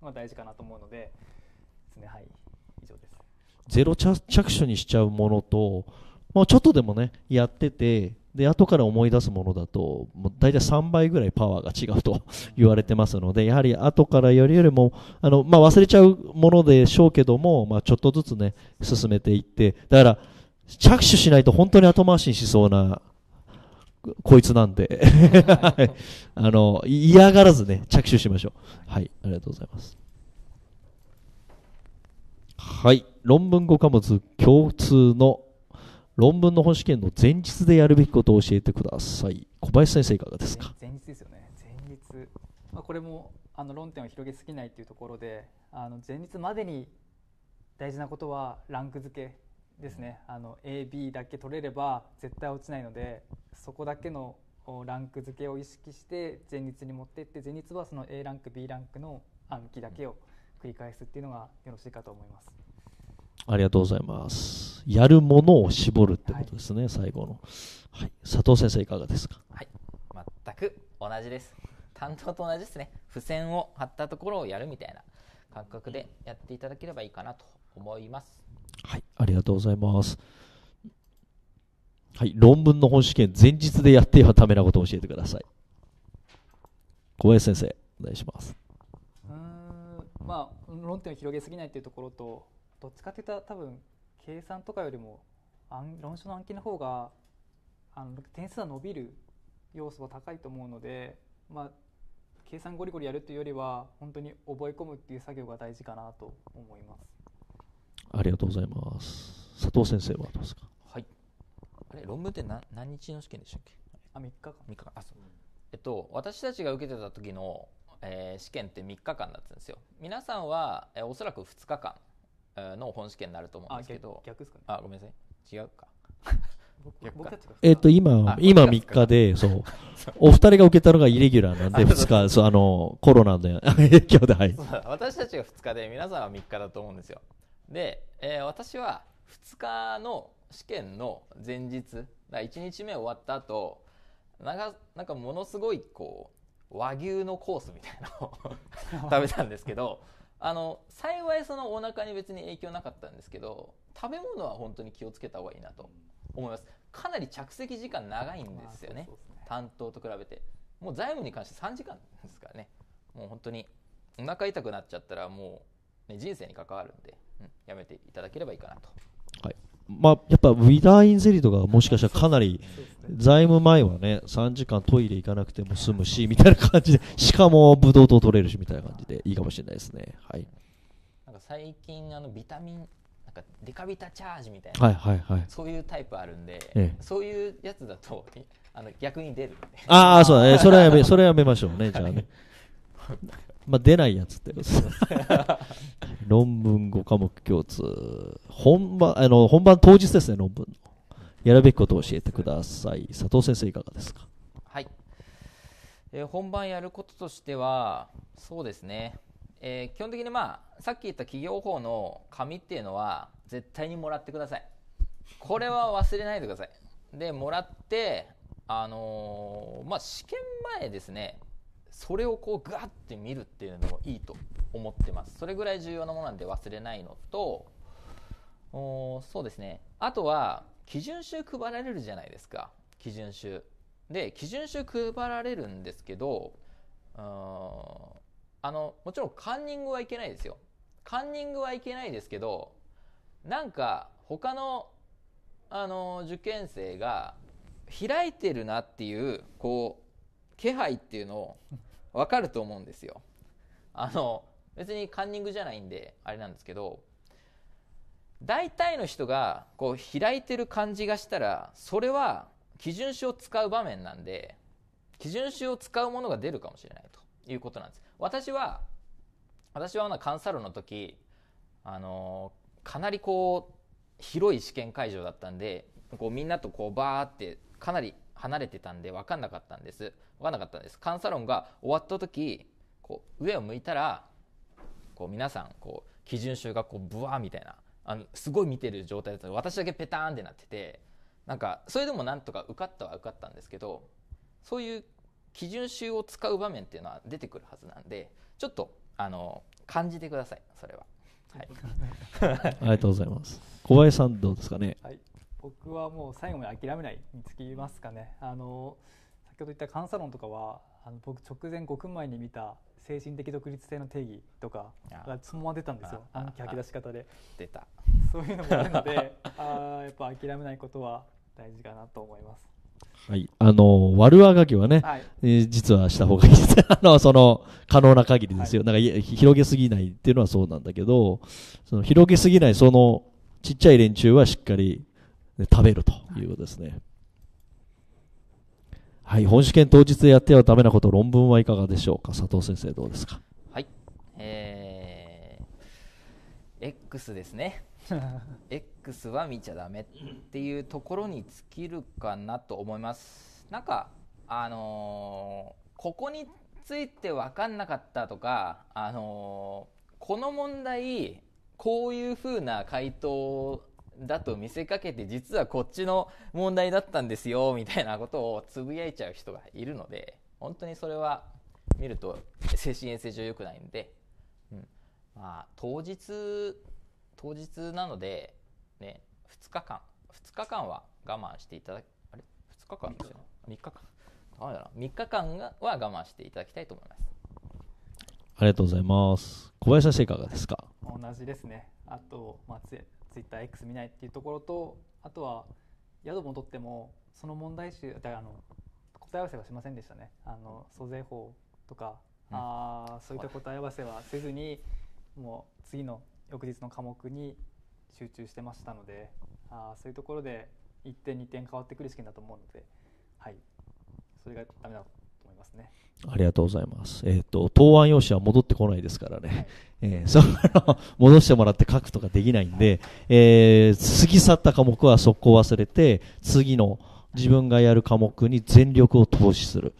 のが大事かなと思うのでですねは
い。ゼロ着手にしちゃうものと、まあ、ちょっとでもねやっててで後から思い出すものだともう大体3倍ぐらいパワーが違うと 言われてますのでやはり後からよりよりもあの、まあ、忘れちゃうものでしょうけども、まあ、ちょっとずつね進めていってだから着手しないと本当に後回しにしそうなこいつなんで あの嫌がらずね着手しましょうはいありがとうございますはい論文5科目共通の論文の本試験の前日でやるべきことを教えてください小林先生いかがです
か前日ですよね前日、まあ、これもあの論点を広げすぎないというところであの前日までに大事なことはランク付けですね、うん、あの AB だけ取れれば絶対落ちないのでそこだけのランク付けを意識して前日に持っていって前日はその A ランク B ランクの暗記だけを繰り返すっていうのがよろしいかと思います。
ありがとうございます。やるものを絞るってことですね、はい、最後の。はい、佐藤先生いかがですか。はい、
全く同じです。担当と同じですね。付箋を貼ったところをやるみたいな感覚でやっていただければいいかなと思います。
はい、ありがとうございます。はい、論文の本試験前日でやってはためなことを教えてください。小林先生、お願いします。
うん、まあ論点を広げすぎないというところと、どっちかっていうと多分計算とかよりも論書の暗記の方があの点数は伸びる要素は高いと思うので、まあ、計算ゴリゴリやるというよりは本当に覚え込むっていう作業が大事かなと思います
ありがとうございます佐藤先生はどうですか
はいあれ論
文って何何日の試験でしたっけあ3日間3日間あそう、えっと私たちが受けてた時のえー、試験って3日間だったんですよ皆さんは、えー、おそらく2日間の本試験になると思うんですけど逆ですかねあごめんなさい違うか
えっと、今、今三日で、そう。お二人が受けたのがイレギュラーなんで、二日、そう、あの、コロナの影響で、はい。
私たちが二日で、皆さんは3日だと思うんですよ。で、えー、私は2日の試験の前日、だ1日目終わった後、なんか、なんかものすごい、こう、和牛のコースみたいなのを 食べたんですけど、あの幸いそのお腹に別に影響なかったんですけど食べ物は本当に気をつけた方がいいなと思いますかなり着席時間長いんですよね,、担当と比べてもう財務に関して3時間ですからねもう本当にお腹痛くなっちゃったらもう、ね、人生に関わるんで、うん、やめていただければいいかなと。
はいまあ、やっぱウィダーインゼリーとかもしかしたらかなり財務前はね、3時間トイレ行かなくても済むし、みたいな感じで、しかもブドウ糖取れるし、みたいな感じで、いいかもしれないですね。はい。な
んか最近、あの、ビタミン、なんかデカビタチャージみたいな、はいはいはい、そういうタイプあるんで、ええ、そういうやつだと、あの逆に出るああ、そうだ
ね。それはやめ、それはやめましょうね、じゃあね。まあ、出ないやつって 論文5科目共通。本番、あの、本番当日ですね、論文の。やるべきことを教えてください佐藤先生いかがですか
はい、えー、本番やることとしてはそうですね、えー、基本的にまあさっき言った企業法の紙っていうのは絶対にもらってくださいこれは忘れないでくださいでもらってあのー、まあ試験前ですねそれをこうガって見るっていうのもいいと思ってますそれぐらい重要なものなんで忘れないのとおそうですねあとは基準集配られるじゃないですか基準集で基準集配られるんですけどうんあのもちろんカンニングはいけないですよカンニングはいけないですけどなんか他のあの受験生が開いてるなっていうこう気配っていうのを分かると思うんですよあの別にカンニングじゃないんであれなんですけど大体の人がこう開いてる感じがしたらそれは基準書を使う場面なんで基準書を使うものが出るかもしれないということなんです私は私はカンサルの時あのかなりこう広い試験会場だったんでこうみんなとこうバーってかなり離れてたんで分かんなかったんです分かんなかったんですカンサロンが終わった時こう上を向いたらこう皆さんこう基準集がこうブワーみたいなあのすごい見てる状態だった私だけペターンってなっててなんかそれでもなんとか受かったは受かったんですけどそういう基準集を使う場面っていうのは出てくるはずなんでちょっとあの感じてくださいそれは。はい、
あ
りがとうございます。小林さんどうですかね。
はい、僕はもう最後まで諦めないにつきますかね。あの先ほど言った監査論とかはあの僕直前5分前に見た精神的独立性の定義とかがそもまま出たんですよ暗記吐き出し方で出たそういうのもあるので あやっぱ諦めないことは大事かなと思います
はい、あの悪あがきはね、はい、えー、実はした方がいいですあのその可能な限りですよ、はい、なんか広げすぎないっていうのはそうなんだけどその広げすぎないそのちっちゃい連中はしっかり、ね、食べるということですね。はいはい、本試験当日やってはダメなこと、論文はいかがでしょうか、佐藤先生、どうですか。
はい、えー、X ですね。X は見ちゃダメっていうところに尽きるかなと思います。なんか、あのー、ここについて分かんなかったとか、あのー、この問題、こういうふうな回答だと見せかけて実はこっちの問題だったんですよみたいなことをつぶやいちゃう人がいるので本当にそれは見ると精神衛生上良くないんで、うんまあ、当日当日なので、ね、2日間2日間は我慢していただきあれ2日間ですよ3日間ダ3日間は我慢していただきたいと思います
ありがとうございます小林先生いかがですか
同じですねあと松江 t w i t t x 見ないっていうところとあとは宿も取ってもその問題集だあの答え合わせはしませんでしたねあの租税法とか、
うん、あそういった
答え合わせはせずにもう次の翌日の科目に集中してましたのであそういうところで1点2点変わってくる試験だと思うので、はい、それがダメだとます
ね。ありがとうございます。えっ、ー、と、答案用紙は戻ってこないですからね。はい、えー、その戻してもらって書くとかできないんで、えー、過ぎ去った科目は速攻忘れて、次の自分がやる科目に全力を投資する。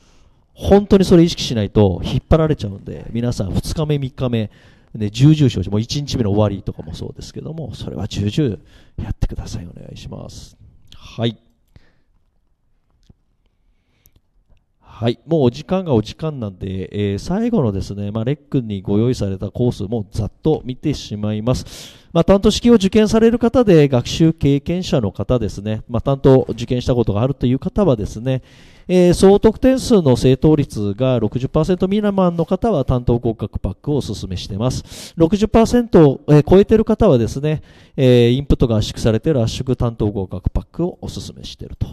本当にそれ意識しないと引っ張られちゃうんで、皆さん2日目3日目、ね、重々承知、もう1日目の終わりとかもそうですけども、それは重々やってください。お願いします。はい。はい、もうお時間がお時間なんで、えー、最後のですね、まあ、レックにご用意されたコースもざっと見てしまいます。まあ、担当式を受験される方で、学習経験者の方ですね、まあ、担当受験したことがあるという方はですね、えー、総得点数の正答率が60%未満の方は担当合格パックをお勧めしています。60%を、え超えている方はですね、えインプットが圧縮されている圧縮担当合格パックをお勧めしていると。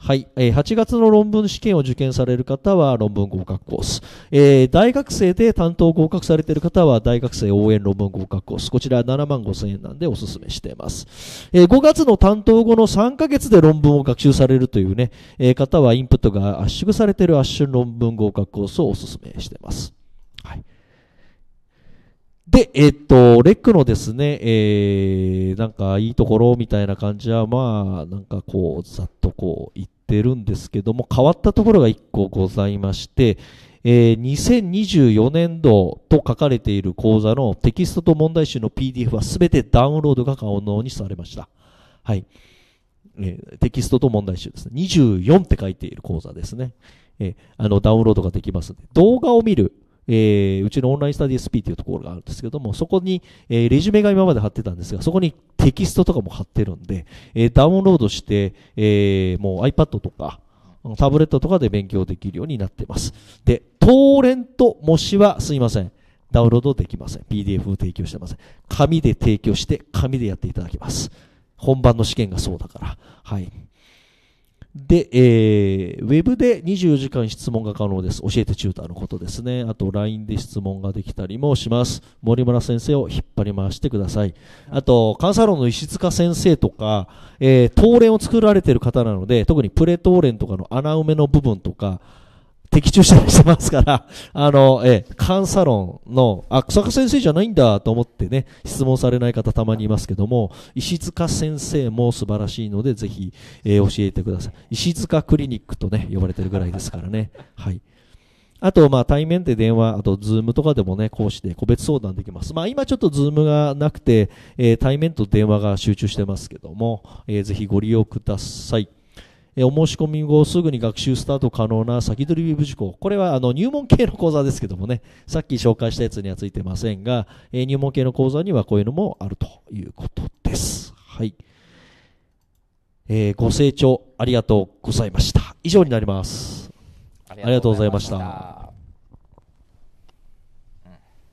はい、えー、8月の論文試験を受験される方は論文合格コース、えー、大学生で担当合格されている方は大学生応援論文合格コースこちら7万5千円なんでお勧めしています、えー、5月の担当後の3ヶ月で論文を学習されるというね、えー、方はインプットが圧縮されている圧縮論文合格コースをお勧めしていますで、えっ、と、レックのですね、えー、なんかいいところみたいな感じは、まあ、なんかこう、ざっとこう言ってるんですけども、変わったところが1個ございまして、えー、2024年度と書かれている講座のテキストと問題集の PDF は全てダウンロードが可能にされました。はい。えー、テキストと問題集ですね。24って書いている講座ですね。えー、あの、ダウンロードができます。動画を見る。えー、うちのオンラインスタディ SP というところがあるんですけども、そこに、えー、レジュメが今まで貼ってたんですが、そこにテキストとかも貼ってるんで、えー、ダウンロードして、えー、もう iPad とか、タブレットとかで勉強できるようになってます。で、トーレント模試はすいません。ダウンロードできません。PDF を提供してません。紙で提供して、紙でやっていただきます。本番の試験がそうだから。はい。で、えー、ウェブで24時間質問が可能です。教えてチューターのことですね。あと、LINE で質問ができたりもします。森村先生を引っ張り回してください。あと、関西論の石塚先生とか、えー、当連を作られている方なので、特にプレトーレンとかの穴埋めの部分とか、的中したりしてますから、あの、ええ、監査論の、あ、草加先生じゃないんだと思ってね、質問されない方たまにいますけども、石塚先生も素晴らしいので、ぜひ、えー、教えてください。石塚クリニックとね、呼ばれてるぐらいですからね。はい。あと、まあ、対面で電話、あと、ズームとかでもね、講師で個別相談できます。まあ、今ちょっとズームがなくて、えー、対面と電話が集中してますけども、えー、ぜひご利用ください。えお申し込み後すぐに学習スタート可能な先取りウェブ事項。これはあの入門系の講座ですけどもね、さっき紹介したやつにはついてませんが、え入門系の講座にはこういうのもあるということです。はい。えー、ご清聴ありがとうございました。以上になります。ありがとうございました。